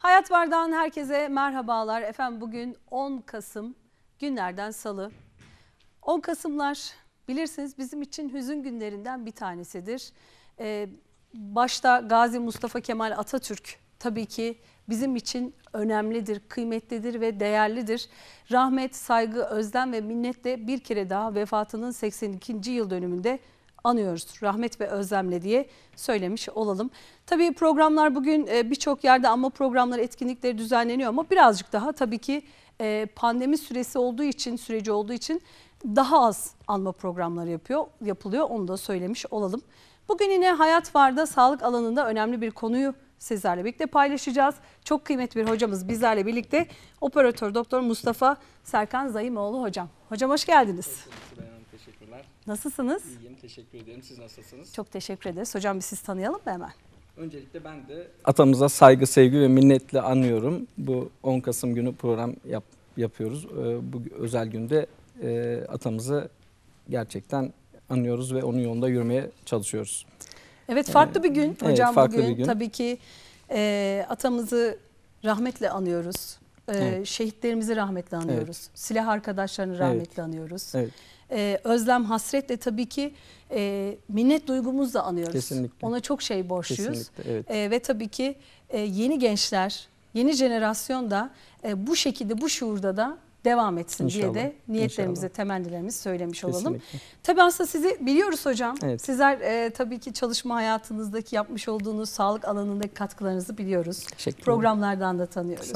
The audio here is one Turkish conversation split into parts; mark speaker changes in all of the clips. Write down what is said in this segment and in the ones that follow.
Speaker 1: Hayat Bardağ'ın herkese merhabalar. Efendim bugün 10 Kasım günlerden salı. 10 Kasımlar bilirsiniz bizim için hüzün günlerinden bir tanesidir. Ee, başta Gazi Mustafa Kemal Atatürk tabii ki bizim için önemlidir, kıymetlidir ve değerlidir. Rahmet, saygı, özlem ve minnetle bir kere daha vefatının 82. yıl dönümünde anıyoruz rahmet ve özlemle diye söylemiş olalım. Tabii programlar bugün e, birçok yerde ama programlar etkinlikleri düzenleniyor ama birazcık daha tabii ki e, pandemi süresi olduğu için süreci olduğu için daha az anma programları yapıyor yapılıyor onu da söylemiş olalım. Bugün yine Hayat Var'da sağlık alanında önemli bir konuyu sizlerle birlikte paylaşacağız. Çok kıymetli bir hocamız bizlerle birlikte operatör doktor Mustafa Serkan Zayımoğlu hocam. Hocam hoş geldiniz. Hoş bulduk. Nasılsınız? İyiyim, teşekkür ederim. Siz nasılsınız? Çok teşekkür ederiz. Hocam bir siz tanıyalım mı hemen? Öncelikle ben de
Speaker 2: atamıza saygı, sevgi ve minnetle anıyorum. Bu 10 Kasım günü program yap, yapıyoruz. Ee, bu özel günde e, atamızı gerçekten anıyoruz ve onun yolunda yürümeye çalışıyoruz. Evet farklı ee, bir gün hocam evet, farklı bugün. Bir gün. Tabii
Speaker 1: ki e, atamızı rahmetle anıyoruz. E, evet. Şehitlerimizi rahmetle anıyoruz. Evet. Silah arkadaşlarını rahmetle evet. anıyoruz. Evet e, özlem, hasretle tabii ki e, minnet duygumuzla anıyoruz. Kesinlikle. Ona çok şey borçluyuz. Kesinlikle, evet. e, ve tabii ki e, yeni gençler, yeni jenerasyon da e, bu şekilde, bu şuurda da devam etsin İnşallah. diye de niyetlerimizi, İnşallah. temennilerimizi söylemiş Kesinlikle. olalım. Tabii aslında sizi biliyoruz hocam. Evet. Sizler e, tabii ki çalışma hayatınızdaki yapmış olduğunuz sağlık alanındaki katkılarınızı biliyoruz. Programlardan da tanıyoruz.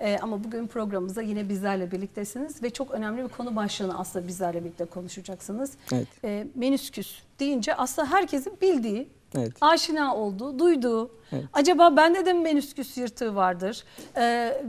Speaker 1: E, ama bugün programımızda yine bizlerle birliktesiniz ve çok önemli bir konu başlığını aslında bizlerle birlikte konuşacaksınız. Evet. E, menüsküs deyince aslında herkesin bildiği, evet. aşina olduğu, duyduğu Acaba bende de mi menisküs yırtığı vardır? Ee,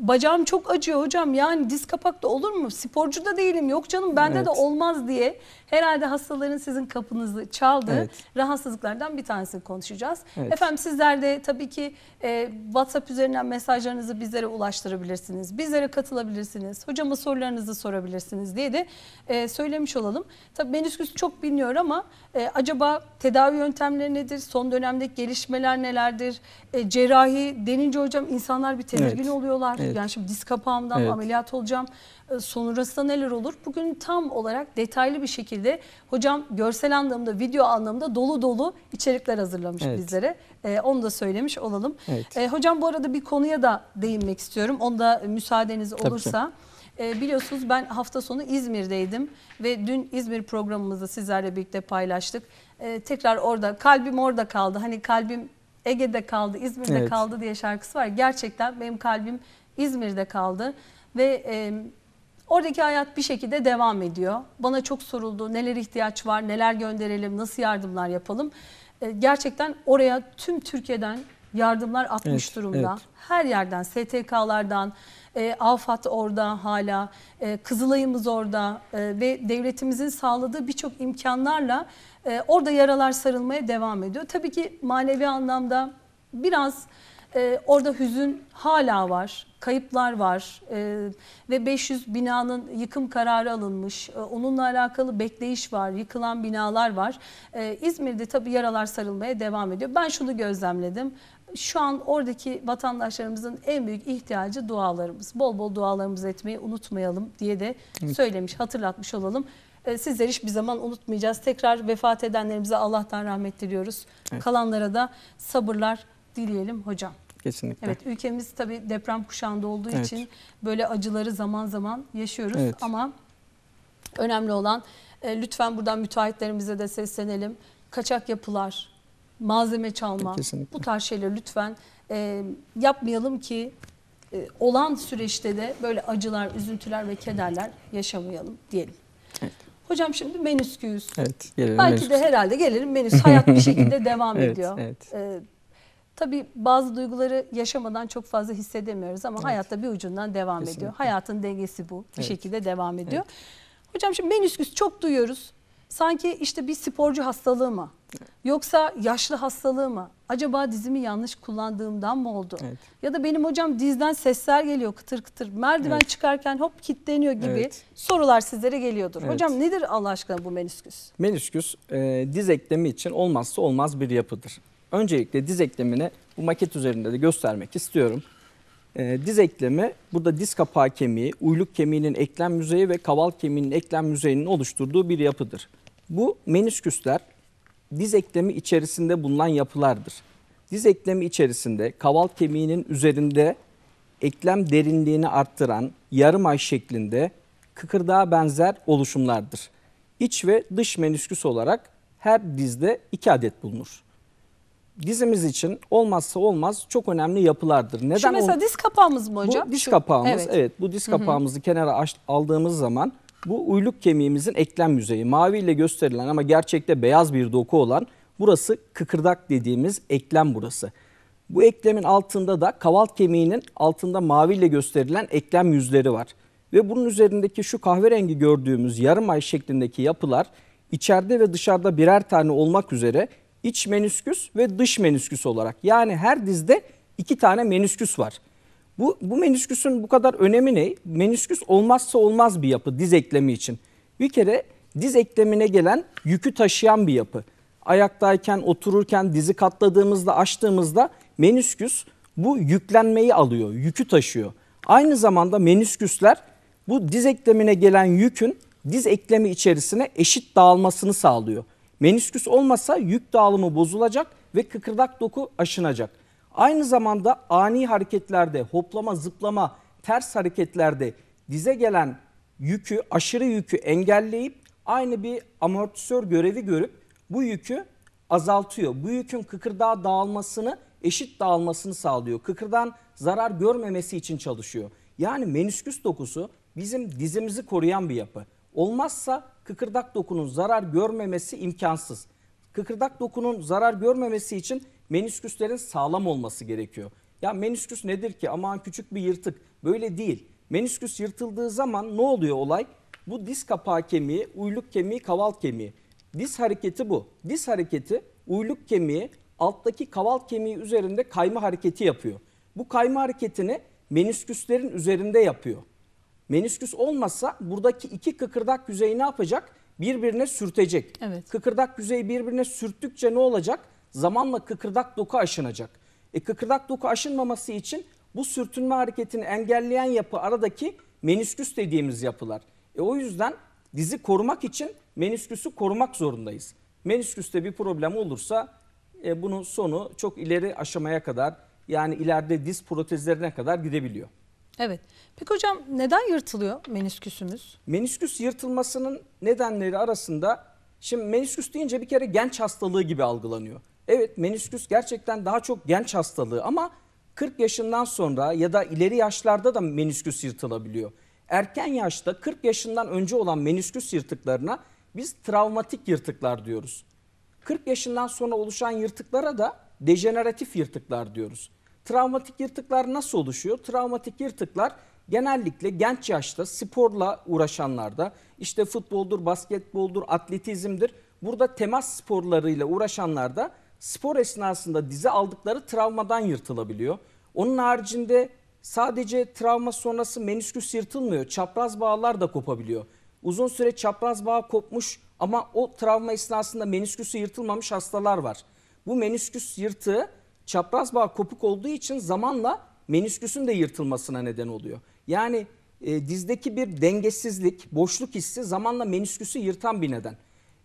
Speaker 1: bacağım çok acıyor hocam yani diz kapakta olur mu? Sporcu da değilim yok canım bende evet. de olmaz diye herhalde hastaların sizin kapınızı çaldığı evet. rahatsızlıklardan bir tanesini konuşacağız. Evet. Efendim sizler de tabii ki e, WhatsApp üzerinden mesajlarınızı bizlere ulaştırabilirsiniz. Bizlere katılabilirsiniz. Hocama sorularınızı sorabilirsiniz diye de e, söylemiş olalım. Tabii menisküs çok biliniyor ama e, acaba tedavi yöntemleri nedir? Son dönemdeki gelişmeler neler? yıllardır e, cerrahi denince hocam insanlar bir tedirgin evet. oluyorlar. Evet. Yani şimdi diz kapağımdan evet. ameliyat olacağım. E, sonrasında neler olur? Bugün tam olarak detaylı bir şekilde hocam görsel anlamda, video anlamda dolu dolu içerikler hazırlamış evet. bizlere. E, onu da söylemiş olalım. Evet. E, hocam bu arada bir konuya da değinmek istiyorum. Onda müsaadeniz olursa. Tabii e, biliyorsunuz ben hafta sonu İzmir'deydim ve dün İzmir programımızı sizlerle birlikte paylaştık. E, tekrar orada kalbim orada kaldı. Hani kalbim Ege'de kaldı, İzmir'de evet. kaldı diye şarkısı var. Gerçekten benim kalbim İzmir'de kaldı ve e, oradaki hayat bir şekilde devam ediyor. Bana çok soruldu neler ihtiyaç var, neler gönderelim, nasıl yardımlar yapalım. E, gerçekten oraya tüm Türkiye'den yardımlar atmış evet, durumda. Evet. Her yerden STK'lardan, e, AFAD orada hala, e, Kızılay'ımız orada e, ve devletimizin sağladığı birçok imkanlarla e, orada yaralar sarılmaya devam ediyor. Tabii ki manevi anlamda biraz e, orada hüzün hala var, kayıplar var e, ve 500 binanın yıkım kararı alınmış. E, onunla alakalı bekleyiş var, yıkılan binalar var. E, İzmir'de tabii yaralar sarılmaya devam ediyor. Ben şunu gözlemledim. Şu an oradaki vatandaşlarımızın en büyük ihtiyacı dualarımız. Bol bol dualarımızı etmeyi unutmayalım diye de söylemiş, hatırlatmış olalım. E, sizleri hiçbir zaman unutmayacağız. Tekrar vefat edenlerimize Allah'tan rahmet diliyoruz. Evet. Kalanlara da sabırlar dileyelim hocam. Kesinlikle. Evet ülkemiz tabii deprem kuşağında olduğu evet. için böyle acıları zaman zaman yaşıyoruz evet. ama önemli olan e, lütfen buradan müteahhitlerimize de seslenelim. Kaçak yapılar, malzeme çalma Kesinlikle. bu tarz şeyleri lütfen e, yapmayalım ki e, olan süreçte de böyle acılar, üzüntüler ve kederler yaşamayalım diyelim. Evet. Hocam şimdi menüsküyüz. Evet, gelirim Belki menüsküs. de herhalde gelirim menüs. Hayat bir şekilde devam evet, ediyor. Evet. Ee, tabii bazı duyguları yaşamadan çok fazla hissedemiyoruz ama evet. hayatta bir ucundan devam Kesinlikle. ediyor. Hayatın dengesi bu. Bir evet. şekilde devam ediyor. Evet. Hocam şimdi menüsküs çok duyuyoruz sanki işte bir sporcu hastalığı mı? Yoksa yaşlı hastalığı mı? Acaba dizimi yanlış kullandığımdan mı oldu? Evet. Ya da benim hocam dizden sesler geliyor kıtır kıtır. Merdiven evet. çıkarken hop kitleniyor gibi evet. sorular sizlere geliyordur. Evet. Hocam nedir Allah aşkına bu menisküs?
Speaker 2: Menisküs e, diz eklemi için olmazsa olmaz bir yapıdır. Öncelikle diz eklemini bu maket üzerinde de göstermek istiyorum. E, diz eklemi burada diz kapağı kemiği, uyluk kemiğinin eklem yüzeyi ve kaval kemiğinin eklem yüzeyinin oluşturduğu bir yapıdır. Bu menisküsler diz eklemi içerisinde bulunan yapılardır. Diz eklemi içerisinde kaval kemiğinin üzerinde eklem derinliğini arttıran yarım ay şeklinde kıkırdağa benzer oluşumlardır. İç ve dış menisküs olarak her dizde iki adet bulunur. Dizimiz için olmazsa olmaz çok önemli yapılardır. Neden Şu mesela diz
Speaker 1: kapağımız mı hocam? Bu diz Şu, kapağımız evet. evet bu diz kapağımızı
Speaker 2: hı hı. kenara aldığımız zaman bu uyluk kemiğimizin eklem yüzeyi. Mavi ile gösterilen ama gerçekte beyaz bir doku olan burası kıkırdak dediğimiz eklem burası. Bu eklemin altında da kavalt kemiğinin altında mavi ile gösterilen eklem yüzleri var. Ve bunun üzerindeki şu kahverengi gördüğümüz yarım ay şeklindeki yapılar içeride ve dışarıda birer tane olmak üzere iç menisküs ve dış menisküs olarak yani her dizde iki tane menisküs var. Bu, bu menisküsün bu kadar önemi ne? Menisküs olmazsa olmaz bir yapı diz eklemi için. Bir kere diz eklemine gelen yükü taşıyan bir yapı. Ayaktayken, otururken, dizi katladığımızda, açtığımızda menisküs bu yüklenmeyi alıyor, yükü taşıyor. Aynı zamanda menisküsler bu diz eklemine gelen yükün diz eklemi içerisine eşit dağılmasını sağlıyor. Menisküs olmasa yük dağılımı bozulacak ve kıkırdak doku aşınacak. Aynı zamanda ani hareketlerde, hoplama, zıplama, ters hareketlerde dize gelen yükü, aşırı yükü engelleyip aynı bir amortisör görevi görüp bu yükü azaltıyor. Bu yükün kıkırdağa dağılmasını, eşit dağılmasını sağlıyor. Kıkırdan zarar görmemesi için çalışıyor. Yani menisküs dokusu bizim dizimizi koruyan bir yapı. Olmazsa kıkırdak dokunun zarar görmemesi imkansız. Kıkırdak dokunun zarar görmemesi için Menisküslerin sağlam olması gerekiyor. Ya menisküs nedir ki aman küçük bir yırtık böyle değil. Menisküs yırtıldığı zaman ne oluyor olay? Bu diz kapağı kemiği, uyluk kemiği, kaval kemiği. Diz hareketi bu. Diz hareketi uyluk kemiği alttaki kaval kemiği üzerinde kayma hareketi yapıyor. Bu kayma hareketini menisküslerin üzerinde yapıyor. Menisküs olmasa buradaki iki kıkırdak yüzeyi ne yapacak? Birbirine sürtecek. Evet. Kıkırdak yüzeyi birbirine sürttükçe ne olacak? zamanla kıkırdak doku aşınacak. E, kıkırdak doku aşınmaması için bu sürtünme hareketini engelleyen yapı aradaki menisküs dediğimiz yapılar. E, o yüzden dizi korumak için menisküsü korumak zorundayız. Menisküste bir problem olursa e, bunun sonu çok ileri aşamaya kadar yani ileride diz protezlerine kadar gidebiliyor.
Speaker 1: Evet. Peki hocam neden yırtılıyor menisküsümüz?
Speaker 2: Menisküs yırtılmasının nedenleri arasında şimdi menisküs deyince bir kere genç hastalığı gibi algılanıyor. Evet menisküs gerçekten daha çok genç hastalığı ama 40 yaşından sonra ya da ileri yaşlarda da menisküs yırtılabiliyor. Erken yaşta 40 yaşından önce olan menisküs yırtıklarına biz travmatik yırtıklar diyoruz. 40 yaşından sonra oluşan yırtıklara da dejeneratif yırtıklar diyoruz. Travmatik yırtıklar nasıl oluşuyor? Travmatik yırtıklar genellikle genç yaşta sporla uğraşanlarda işte futboldur, basketboldur, atletizmdir. Burada temas sporlarıyla uğraşanlarda spor esnasında dize aldıkları travmadan yırtılabiliyor. Onun haricinde sadece travma sonrası menisküs yırtılmıyor. Çapraz bağlar da kopabiliyor. Uzun süre çapraz bağ kopmuş ama o travma esnasında menisküsü yırtılmamış hastalar var. Bu menisküs yırtığı çapraz bağ kopuk olduğu için zamanla menisküsün de yırtılmasına neden oluyor. Yani e, dizdeki bir dengesizlik, boşluk hissi zamanla menisküsü yırtan bir neden.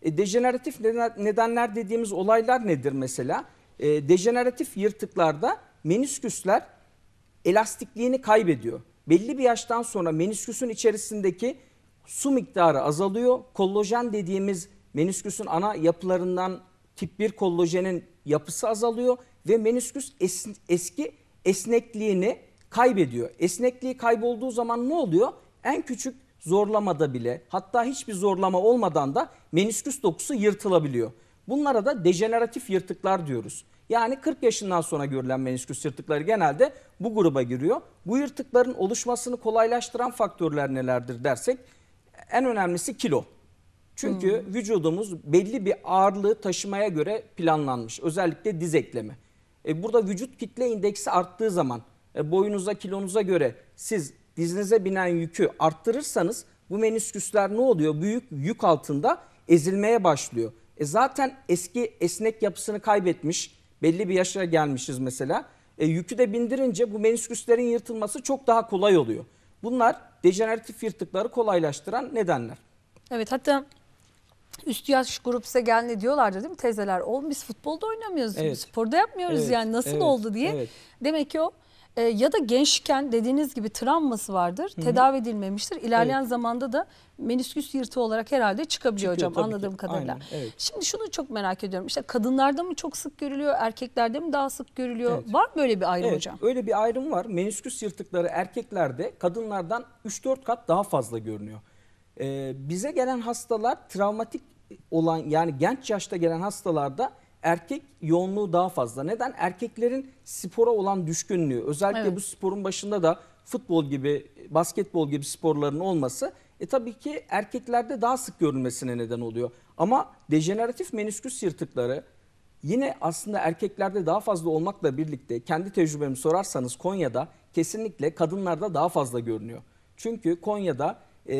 Speaker 2: E, dejeneratif nedenler dediğimiz olaylar nedir mesela? E, dejeneratif yırtıklarda menisküsler elastikliğini kaybediyor. Belli bir yaştan sonra menisküsün içerisindeki su miktarı azalıyor. Kollajen dediğimiz menisküsün ana yapılarından tip 1 kollajenin yapısı azalıyor ve menisküs es, eski esnekliğini kaybediyor. Esnekliği kaybolduğu zaman ne oluyor? En küçük zorlamada bile hatta hiçbir zorlama olmadan da menisküs dokusu yırtılabiliyor. Bunlara da dejeneratif yırtıklar diyoruz. Yani 40 yaşından sonra görülen menisküs yırtıkları genelde bu gruba giriyor. Bu yırtıkların oluşmasını kolaylaştıran faktörler nelerdir dersek en önemlisi kilo. Çünkü hmm. vücudumuz belli bir ağırlığı taşımaya göre planlanmış. Özellikle diz eklemi. E burada vücut kitle indeksi arttığı zaman e boyunuza kilonuza göre siz dizinize binen yükü arttırırsanız bu menisküsler ne oluyor? Büyük yük altında ezilmeye başlıyor. E zaten eski esnek yapısını kaybetmiş. Belli bir yaşa gelmişiz mesela. E, yükü de bindirince bu menisküslerin yırtılması çok daha kolay oluyor. Bunlar dejeneratif yırtıkları kolaylaştıran nedenler.
Speaker 1: Evet hatta üst yaş grup size geldi diyorlardı değil mi teyzeler? Oğlum biz futbolda oynamıyoruz, evet. sporda yapmıyoruz evet, yani nasıl evet, oldu diye. Evet. Demek ki o e, ya da gençken dediğiniz gibi travması vardır. Hı-hı. Tedavi edilmemiştir. İlerleyen evet. zamanda da menisküs yırtığı olarak herhalde çıkabiliyor Çıkıyor, hocam anladığım ki. kadarıyla. Aynen, evet. Şimdi şunu çok merak ediyorum. İşte kadınlarda mı çok sık görülüyor, erkeklerde mi daha sık görülüyor? Evet. Var mı böyle bir ayrım evet, hocam?
Speaker 2: Öyle bir ayrım var. Menisküs yırtıkları erkeklerde kadınlardan 3-4 kat daha fazla görünüyor. Ee, bize gelen hastalar travmatik olan yani genç yaşta gelen hastalarda erkek yoğunluğu daha fazla. Neden? Erkeklerin spora olan düşkünlüğü. Özellikle evet. bu sporun başında da futbol gibi, basketbol gibi sporların olması e tabii ki erkeklerde daha sık görülmesine neden oluyor. Ama dejeneratif menisküs yırtıkları yine aslında erkeklerde daha fazla olmakla birlikte kendi tecrübemi sorarsanız Konya'da kesinlikle kadınlarda daha fazla görünüyor. Çünkü Konya'da e,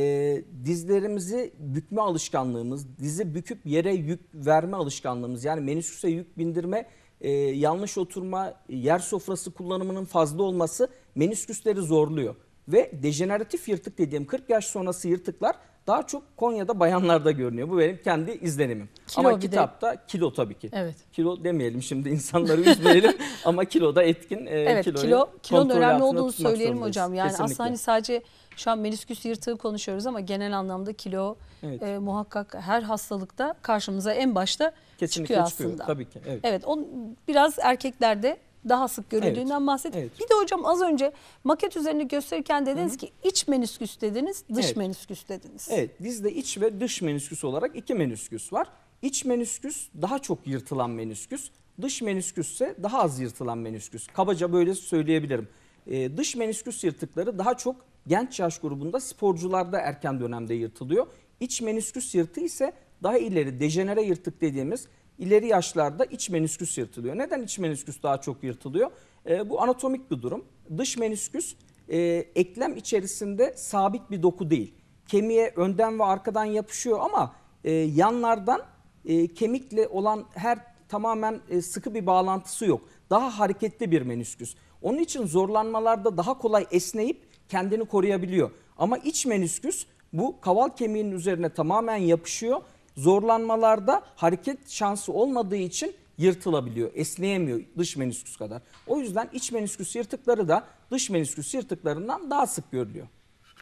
Speaker 2: dizlerimizi bükme alışkanlığımız, dizi büküp yere yük verme alışkanlığımız yani menisküse yük bindirme, e, yanlış oturma, yer sofrası kullanımının fazla olması menisküsleri zorluyor. Ve dejeneratif yırtık dediğim 40 yaş sonrası yırtıklar daha çok Konya'da bayanlarda görünüyor. Bu benim kendi izlenimim. Kilo ama kitapta de... kilo tabii ki. Evet. Kilo demeyelim şimdi insanları üzmeyelim ama kilo da etkin. E, evet kilo, kilonun önemli olduğunu söyleyelim hocam. Yani aslında hani
Speaker 1: sadece şu an menisküs yırtığı konuşuyoruz ama genel anlamda kilo evet. e, muhakkak her hastalıkta karşımıza en başta Kesinlikle çıkıyor, çıkıyor aslında.
Speaker 2: Tabii ki. Evet. evet
Speaker 1: on biraz erkeklerde daha sık görüldüğünden evet. bahsettik. Evet. Bir de hocam az önce maket üzerinde gösterirken dediniz Hı -hı. ki iç menisküs dediniz, dış evet. menisküs dediniz.
Speaker 2: Evet bizde iç ve dış menisküs olarak iki menisküs var. İç menisküs daha çok yırtılan menisküs, dış menisküs ise daha az yırtılan menisküs. Kabaca böyle söyleyebilirim. Ee, dış menisküs yırtıkları daha çok genç yaş grubunda sporcularda erken dönemde yırtılıyor. İç menisküs yırtı ise daha ileri dejenere yırtık dediğimiz ileri yaşlarda iç menisküs yırtılıyor. Neden iç menisküs daha çok yırtılıyor? E, bu anatomik bir durum. Dış menisküs e, eklem içerisinde sabit bir doku değil. Kemiğe önden ve arkadan yapışıyor ama e, yanlardan e, kemikle olan her tamamen e, sıkı bir bağlantısı yok. Daha hareketli bir menisküs. Onun için zorlanmalarda daha kolay esneyip kendini koruyabiliyor. Ama iç menisküs bu kaval kemiğinin üzerine tamamen yapışıyor. Zorlanmalarda hareket şansı olmadığı için yırtılabiliyor. Esneyemiyor dış menisküs kadar. O yüzden iç menisküs yırtıkları da dış menisküs yırtıklarından daha sık görülüyor.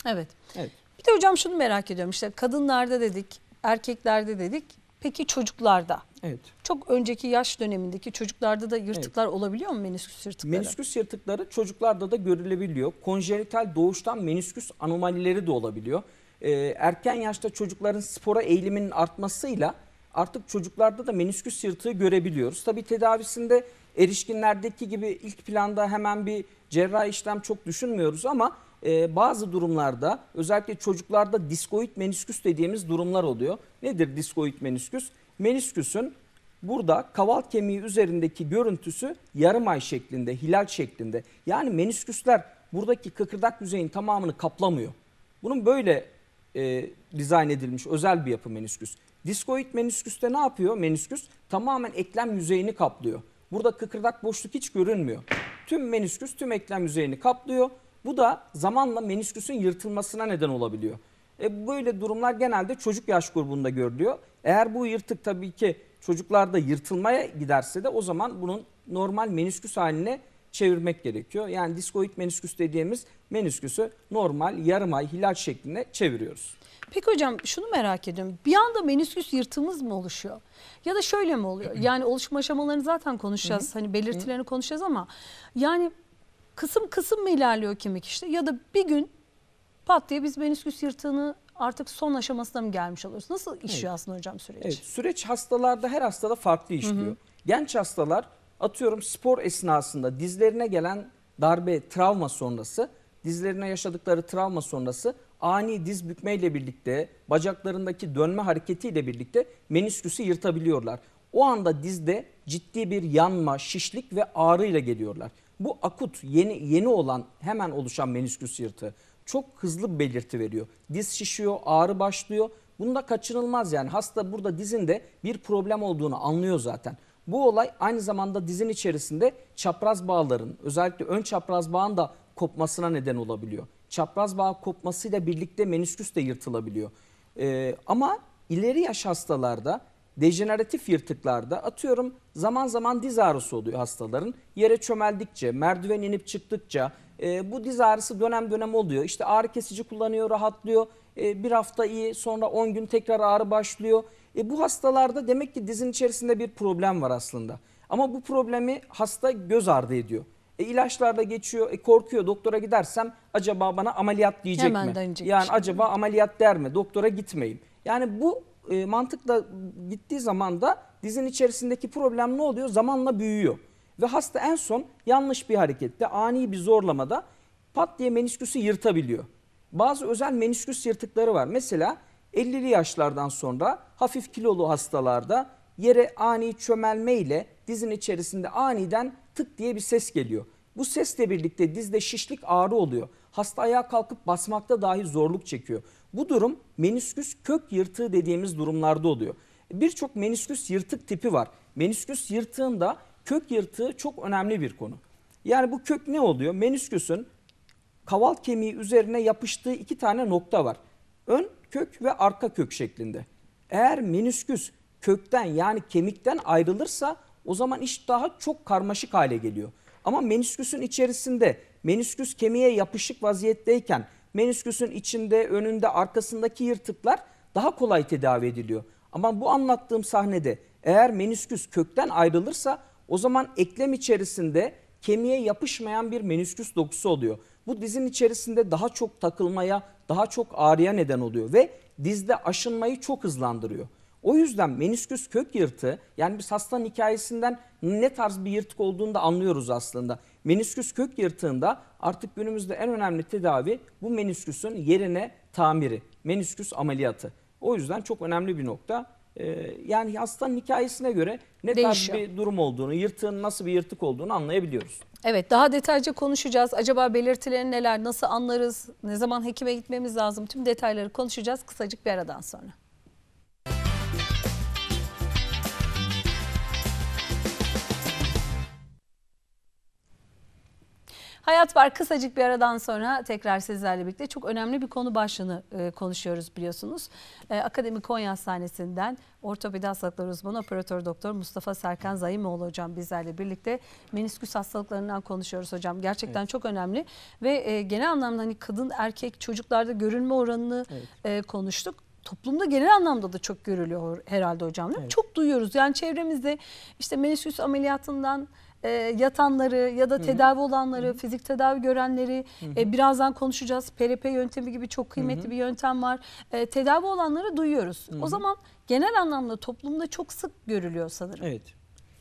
Speaker 1: Evet. evet. Bir de hocam şunu merak ediyorum. İşte kadınlarda dedik, erkeklerde dedik. Peki çocuklarda? Evet. Çok önceki yaş dönemindeki çocuklarda da yırtıklar evet. olabiliyor mu menisküs yırtıkları?
Speaker 2: Menisküs yırtıkları çocuklarda da görülebiliyor. Konjenital doğuştan menisküs anomalileri de olabiliyor. Ee, erken yaşta çocukların spora eğiliminin artmasıyla artık çocuklarda da menisküs yırtığı görebiliyoruz. Tabi tedavisinde erişkinlerdeki gibi ilk planda hemen bir cerrahi işlem çok düşünmüyoruz ama e, bazı durumlarda özellikle çocuklarda diskoid menisküs dediğimiz durumlar oluyor. Nedir diskoid menisküs? Menisküsün burada kaval kemiği üzerindeki görüntüsü yarım ay şeklinde, hilal şeklinde. Yani menisküsler buradaki kıkırdak yüzeyin tamamını kaplamıyor. Bunun böyle e, dizayn edilmiş özel bir yapı menisküs. Diskoid menisküste ne yapıyor menisküs? Tamamen eklem yüzeyini kaplıyor. Burada kıkırdak boşluk hiç görünmüyor. Tüm menisküs tüm eklem yüzeyini kaplıyor. Bu da zamanla menisküsün yırtılmasına neden olabiliyor. E, böyle durumlar genelde çocuk yaş grubunda görülüyor. Eğer bu yırtık tabii ki çocuklarda yırtılmaya giderse de o zaman bunun normal menisküs haline çevirmek gerekiyor. Yani diskoid menisküs dediğimiz menisküsü normal yarım ay hilal şeklinde çeviriyoruz.
Speaker 1: Peki hocam şunu merak ediyorum. Bir anda menisküs yırtığımız mı oluşuyor? Ya da şöyle mi oluyor? Yani oluşma aşamalarını zaten konuşacağız. Hani belirtilerini konuşacağız ama yani kısım kısım mı ilerliyor kemik işte ya da bir gün pat diye biz menisküs yırtığını artık son aşamasına mı gelmiş oluruz? Nasıl işliyor evet. aslında hocam süreç? Evet, süreç
Speaker 2: hastalarda her hastada farklı işliyor. Hı hı. Genç hastalar atıyorum spor esnasında dizlerine gelen darbe, travma sonrası, dizlerine yaşadıkları travma sonrası ani diz bükmeyle birlikte, bacaklarındaki dönme hareketiyle birlikte menisküsü yırtabiliyorlar. O anda dizde ciddi bir yanma, şişlik ve ağrıyla geliyorlar. Bu akut, yeni yeni olan, hemen oluşan menisküs yırtığı çok hızlı belirti veriyor. Diz şişiyor, ağrı başlıyor. Bunda kaçınılmaz yani hasta burada dizinde bir problem olduğunu anlıyor zaten. Bu olay aynı zamanda dizin içerisinde çapraz bağların özellikle ön çapraz bağın da kopmasına neden olabiliyor. Çapraz bağ kopmasıyla birlikte menisküs de yırtılabiliyor. Ee, ama ileri yaş hastalarda dejeneratif yırtıklarda atıyorum zaman zaman diz ağrısı oluyor hastaların. Yere çömeldikçe, merdiven inip çıktıkça e, bu diz ağrısı dönem dönem oluyor. İşte ağrı kesici kullanıyor, rahatlıyor. E, bir hafta iyi, sonra 10 gün tekrar ağrı başlıyor. E, bu hastalarda demek ki dizin içerisinde bir problem var aslında. Ama bu problemi hasta göz ardı ediyor. E, ilaçlarda geçiyor, e, korkuyor. Doktora gidersem acaba bana ameliyat diyecek Hemen mi? dönecek Yani işte. acaba ameliyat der mi? Doktora gitmeyin. Yani bu e, mantıkla gittiği zaman da dizin içerisindeki problem ne oluyor? Zamanla büyüyor. Ve hasta en son yanlış bir harekette, ani bir zorlamada pat diye menisküsü yırtabiliyor. Bazı özel menisküs yırtıkları var. Mesela 50'li yaşlardan sonra hafif kilolu hastalarda yere ani çömelme ile dizin içerisinde aniden tık diye bir ses geliyor. Bu sesle birlikte dizde şişlik ağrı oluyor. Hasta ayağa kalkıp basmakta dahi zorluk çekiyor. Bu durum menisküs kök yırtığı dediğimiz durumlarda oluyor. Birçok menisküs yırtık tipi var. Menisküs yırtığında Kök yırtığı çok önemli bir konu. Yani bu kök ne oluyor? Menisküsün kaval kemiği üzerine yapıştığı iki tane nokta var. Ön kök ve arka kök şeklinde. Eğer menisküs kökten yani kemikten ayrılırsa o zaman iş daha çok karmaşık hale geliyor. Ama menisküsün içerisinde menisküs kemiğe yapışık vaziyetteyken menisküsün içinde, önünde, arkasındaki yırtıklar daha kolay tedavi ediliyor. Ama bu anlattığım sahnede eğer menisküs kökten ayrılırsa o zaman eklem içerisinde kemiğe yapışmayan bir menisküs dokusu oluyor. Bu dizin içerisinde daha çok takılmaya, daha çok ağrıya neden oluyor ve dizde aşınmayı çok hızlandırıyor. O yüzden menisküs kök yırtığı yani biz hastanın hikayesinden ne tarz bir yırtık olduğunu da anlıyoruz aslında. Menisküs kök yırtığında artık günümüzde en önemli tedavi bu menisküsün yerine tamiri, menisküs ameliyatı. O yüzden çok önemli bir nokta. Ee, yani hastanın hikayesine göre ne Değişiyor. tarz bir durum olduğunu, yırtığın nasıl bir yırtık olduğunu anlayabiliyoruz.
Speaker 1: Evet daha detaylıca konuşacağız. Acaba belirtileri neler, nasıl anlarız, ne zaman hekime gitmemiz lazım tüm detayları konuşacağız kısacık bir aradan sonra. Hayat var kısacık bir aradan sonra tekrar sizlerle birlikte çok önemli bir konu başlığını e, konuşuyoruz biliyorsunuz. E, Akademi Konya Hastanesi'nden ortopedi hastalıkları uzmanı operatör doktor Mustafa Serkan Zayimoğlu hocam bizlerle birlikte menisküs hastalıklarından konuşuyoruz hocam. Gerçekten evet. çok önemli ve e, genel anlamda hani kadın erkek çocuklarda görünme oranını evet. e, konuştuk toplumda genel anlamda da çok görülüyor herhalde hocam Evet. Çok duyuyoruz. Yani çevremizde işte menisküs ameliyatından e, yatanları ya da tedavi olanları, Hı-hı. fizik tedavi görenleri e, birazdan konuşacağız. PRP yöntemi gibi çok kıymetli Hı-hı. bir yöntem var. E, tedavi olanları duyuyoruz. Hı-hı. O zaman genel anlamda toplumda çok sık görülüyor sanırım. Evet.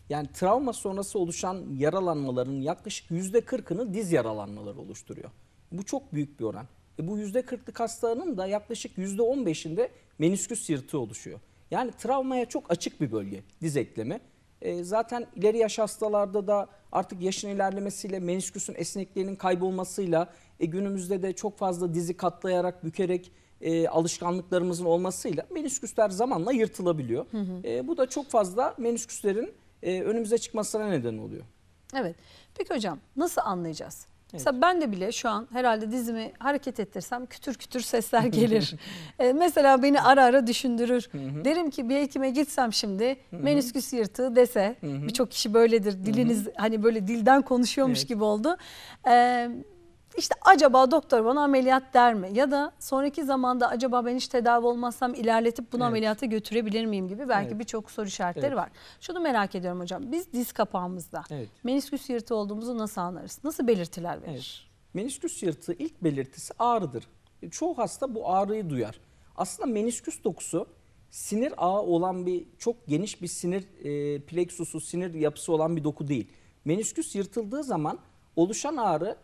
Speaker 2: Yani travma sonrası oluşan yaralanmaların yaklaşık yüzde %40'ını diz yaralanmaları oluşturuyor. Bu çok büyük bir oran. E bu kırklık hastaların da yaklaşık yüzde on beşinde menisküs yırtığı oluşuyor. Yani travmaya çok açık bir bölge diz eklemi. Ee, zaten ileri yaş hastalarda da artık yaşın ilerlemesiyle menisküsün esnekliğinin kaybolmasıyla e, günümüzde de çok fazla dizi katlayarak bükerek e, alışkanlıklarımızın olmasıyla menisküsler zamanla yırtılabiliyor. Hı hı. E, bu da çok fazla menisküslerin e, önümüze çıkmasına neden oluyor.
Speaker 1: Evet. Peki hocam nasıl anlayacağız? Mesela ben de bile şu an herhalde dizimi hareket ettirsem kütür kütür sesler gelir. e, mesela beni ara ara düşündürür. Derim ki bir hekime gitsem şimdi Hı-hı. yırtığı dese birçok kişi böyledir. Diliniz hani böyle dilden konuşuyormuş evet. gibi oldu. E, işte acaba doktor bana ameliyat der mi? Ya da sonraki zamanda acaba ben hiç tedavi olmazsam ilerletip bunu evet. ameliyata götürebilir miyim gibi belki evet. birçok soru işaretleri evet. var. Şunu merak ediyorum hocam. Biz diz kapağımızda evet. menisküs yırtığı olduğumuzu nasıl anlarız? Nasıl belirtiler verir? Evet.
Speaker 2: Menisküs yırtığı ilk belirtisi ağrıdır. E, çoğu hasta bu ağrıyı duyar. Aslında menisküs dokusu sinir ağı olan bir çok geniş bir sinir e, plexusu, sinir yapısı olan bir doku değil. Menisküs yırtıldığı zaman oluşan ağrı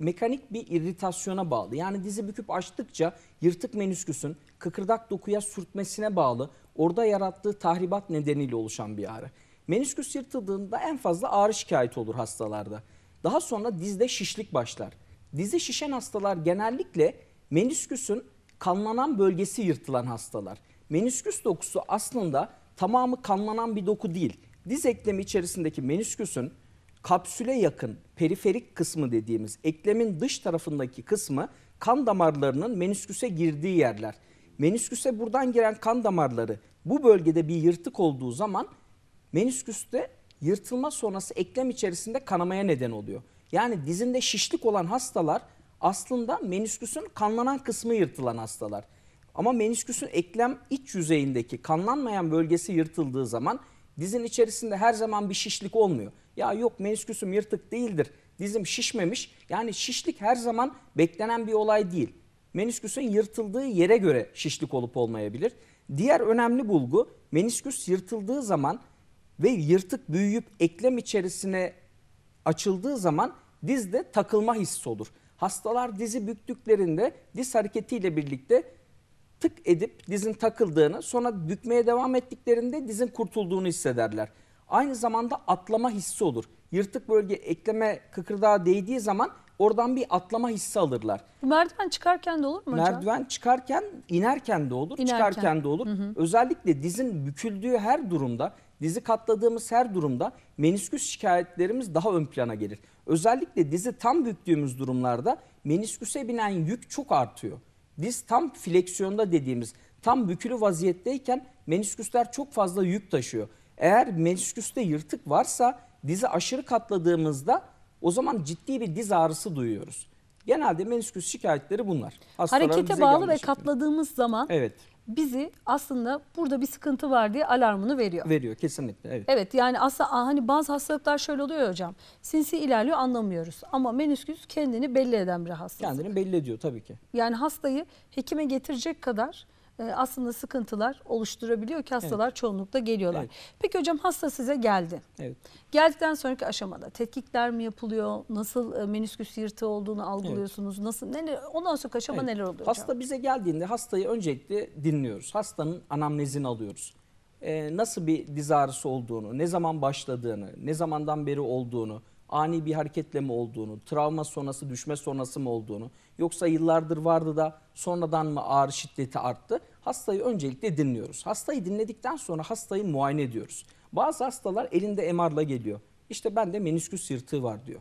Speaker 2: mekanik bir irritasyona bağlı. Yani dizi büküp açtıkça yırtık menüsküsün kıkırdak dokuya sürtmesine bağlı orada yarattığı tahribat nedeniyle oluşan bir ağrı. Menüsküs yırtıldığında en fazla ağrı şikayeti olur hastalarda. Daha sonra dizde şişlik başlar. Dizi şişen hastalar genellikle menüsküsün kanlanan bölgesi yırtılan hastalar. Menüsküs dokusu aslında tamamı kanlanan bir doku değil. Diz eklemi içerisindeki menüsküsün kapsüle yakın periferik kısmı dediğimiz eklemin dış tarafındaki kısmı kan damarlarının menisküse girdiği yerler. Menisküse buradan giren kan damarları bu bölgede bir yırtık olduğu zaman menisküste yırtılma sonrası eklem içerisinde kanamaya neden oluyor. Yani dizinde şişlik olan hastalar aslında menisküsün kanlanan kısmı yırtılan hastalar. Ama menisküsün eklem iç yüzeyindeki kanlanmayan bölgesi yırtıldığı zaman dizin içerisinde her zaman bir şişlik olmuyor. Ya yok menisküsüm yırtık değildir. Dizim şişmemiş. Yani şişlik her zaman beklenen bir olay değil. Menisküsün yırtıldığı yere göre şişlik olup olmayabilir. Diğer önemli bulgu menisküs yırtıldığı zaman ve yırtık büyüyüp eklem içerisine açıldığı zaman dizde takılma hissi olur. Hastalar dizi büktüklerinde diz hareketiyle birlikte tık edip dizin takıldığını sonra bükmeye devam ettiklerinde dizin kurtulduğunu hissederler. Aynı zamanda atlama hissi olur. Yırtık bölge ekleme kıkırdağa değdiği zaman oradan bir atlama hissi alırlar.
Speaker 1: Merdiven çıkarken de olur mu hocam? Merdiven
Speaker 2: çıkarken, inerken de olur, İnerken. çıkarken de olur. Hı hı. Özellikle dizin büküldüğü her durumda, dizi katladığımız her durumda menisküs şikayetlerimiz daha ön plana gelir. Özellikle dizi tam büktüğümüz durumlarda menisküse binen yük çok artıyor. Diz tam fleksiyonda dediğimiz tam bükülü vaziyetteyken menisküsler çok fazla yük taşıyor. Eğer menisküste yırtık varsa dizi aşırı katladığımızda o zaman ciddi bir diz ağrısı duyuyoruz. Genelde menisküs şikayetleri bunlar. Hastaların Harekete bağlı ve
Speaker 1: katladığımız zaman evet. bizi aslında burada bir sıkıntı var diye alarmını veriyor.
Speaker 2: Veriyor kesinlikle. Evet,
Speaker 1: evet yani aslında hani bazı hastalıklar şöyle oluyor hocam. Sinsi ilerliyor anlamıyoruz ama menisküs kendini belli eden bir hastalık. Kendini belli ediyor tabii ki. Yani hastayı hekime getirecek kadar e, aslında sıkıntılar oluşturabiliyor ki hastalar evet. çoğunlukla geliyorlar. Evet. Peki hocam hasta size geldi. Evet. Geldikten sonraki aşamada tetkikler mi yapılıyor? Nasıl e, menisküs yırtığı olduğunu algılıyorsunuz? Evet. Nasıl neler ondan sonra aşama evet. neler oluyor? Hasta hocam? bize
Speaker 2: geldiğinde hastayı öncelikle dinliyoruz. Hastanın anamnezini alıyoruz. Ee, nasıl bir diz ağrısı olduğunu, ne zaman başladığını, ne zamandan beri olduğunu, ani bir hareketle mi olduğunu, travma sonrası, düşme sonrası mı olduğunu, yoksa yıllardır vardı da sonradan mı ağrı şiddeti arttı? Hastayı öncelikle dinliyoruz. Hastayı dinledikten sonra hastayı muayene ediyoruz. Bazı hastalar elinde MR'la geliyor. İşte bende menisküs yırtığı var diyor.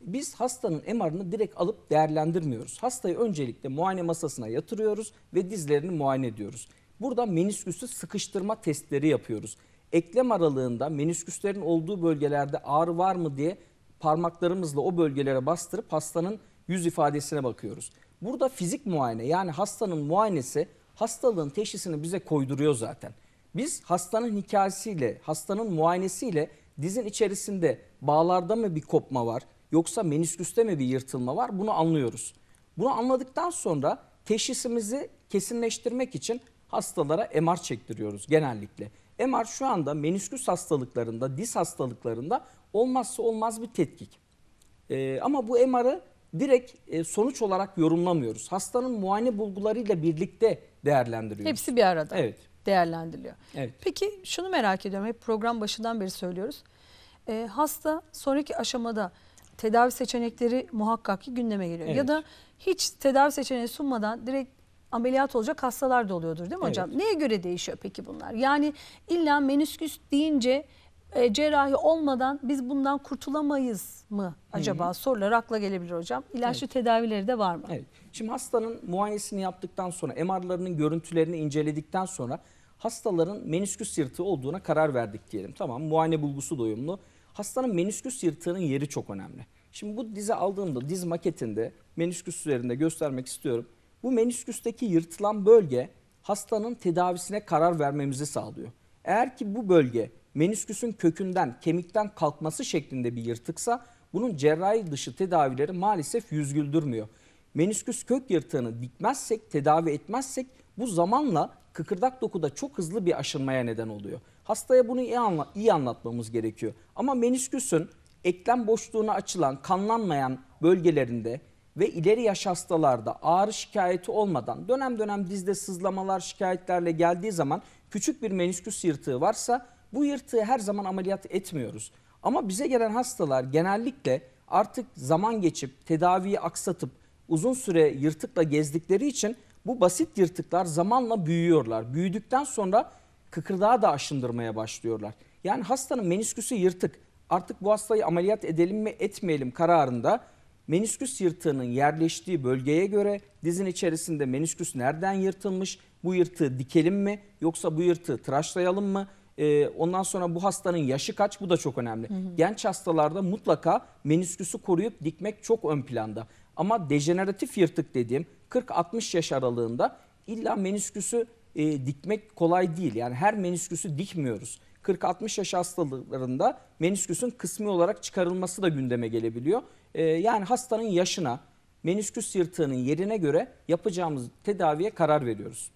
Speaker 2: Biz hastanın MR'ını direkt alıp değerlendirmiyoruz. Hastayı öncelikle muayene masasına yatırıyoruz ve dizlerini muayene ediyoruz. Burada menisküsü sıkıştırma testleri yapıyoruz. Eklem aralığında menisküslerin olduğu bölgelerde ağrı var mı diye parmaklarımızla o bölgelere bastırıp hastanın yüz ifadesine bakıyoruz. Burada fizik muayene yani hastanın muayenesi hastalığın teşhisini bize koyduruyor zaten. Biz hastanın hikayesiyle, hastanın muayenesiyle dizin içerisinde bağlarda mı bir kopma var yoksa menisküste mi bir yırtılma var bunu anlıyoruz. Bunu anladıktan sonra teşhisimizi kesinleştirmek için hastalara MR çektiriyoruz genellikle. MR şu anda menisküs hastalıklarında, diz hastalıklarında olmazsa olmaz bir tetkik. E, ama bu MR'ı direkt e, sonuç olarak yorumlamıyoruz. Hastanın muayene bulgularıyla birlikte değerlendiriyoruz. Hepsi
Speaker 1: bir arada evet. değerlendiriliyor. Evet. Peki şunu merak ediyorum. Hep program başından beri söylüyoruz. E, hasta sonraki aşamada tedavi seçenekleri muhakkak ki gündeme geliyor. Evet. Ya da hiç tedavi seçeneği sunmadan direkt ameliyat olacak hastalar da oluyordur değil mi evet. hocam? Neye göre değişiyor peki bunlar? Yani illa menüsküs deyince e, cerrahi olmadan biz bundan kurtulamayız mı acaba Hı-hı. sorular akla gelebilir hocam. İlaçlı evet. tedavileri de var mı? Evet. Şimdi hastanın muayenesini yaptıktan
Speaker 2: sonra MR'larının görüntülerini inceledikten sonra hastaların menisküs yırtığı olduğuna karar verdik diyelim. Tamam muayene bulgusu doyumlu. Hastanın menisküs yırtığının yeri çok önemli. Şimdi bu dize aldığımda diz maketinde menisküs üzerinde göstermek istiyorum. Bu menisküsteki yırtılan bölge hastanın tedavisine karar vermemizi sağlıyor. Eğer ki bu bölge menisküsün kökünden, kemikten kalkması şeklinde bir yırtıksa bunun cerrahi dışı tedavileri maalesef yüz güldürmüyor. Menisküs kök yırtığını dikmezsek, tedavi etmezsek bu zamanla kıkırdak dokuda çok hızlı bir aşınmaya neden oluyor. Hastaya bunu iyi, anla, iyi anlatmamız gerekiyor. Ama menisküsün eklem boşluğuna açılan, kanlanmayan bölgelerinde ve ileri yaş hastalarda ağrı şikayeti olmadan dönem dönem dizde sızlamalar şikayetlerle geldiği zaman küçük bir menisküs yırtığı varsa bu yırtığı her zaman ameliyat etmiyoruz. Ama bize gelen hastalar genellikle artık zaman geçip tedaviyi aksatıp uzun süre yırtıkla gezdikleri için bu basit yırtıklar zamanla büyüyorlar. Büyüdükten sonra kıkırdağı da aşındırmaya başlıyorlar. Yani hastanın menisküsü yırtık. Artık bu hastayı ameliyat edelim mi etmeyelim kararında menisküs yırtığının yerleştiği bölgeye göre dizin içerisinde menisküs nereden yırtılmış, bu yırtığı dikelim mi yoksa bu yırtığı tıraşlayalım mı e, ondan sonra bu hastanın yaşı kaç bu da çok önemli. Hı hı. Genç hastalarda mutlaka menisküsü koruyup dikmek çok ön planda. Ama dejeneratif yırtık dediğim 40-60 yaş aralığında illa menisküsü e, dikmek kolay değil. Yani her menisküsü dikmiyoruz. 40-60 yaş hastalıklarında menisküsün kısmi olarak çıkarılması da gündeme gelebiliyor. E, yani hastanın yaşına, menisküs yırtığının yerine göre yapacağımız tedaviye karar veriyoruz.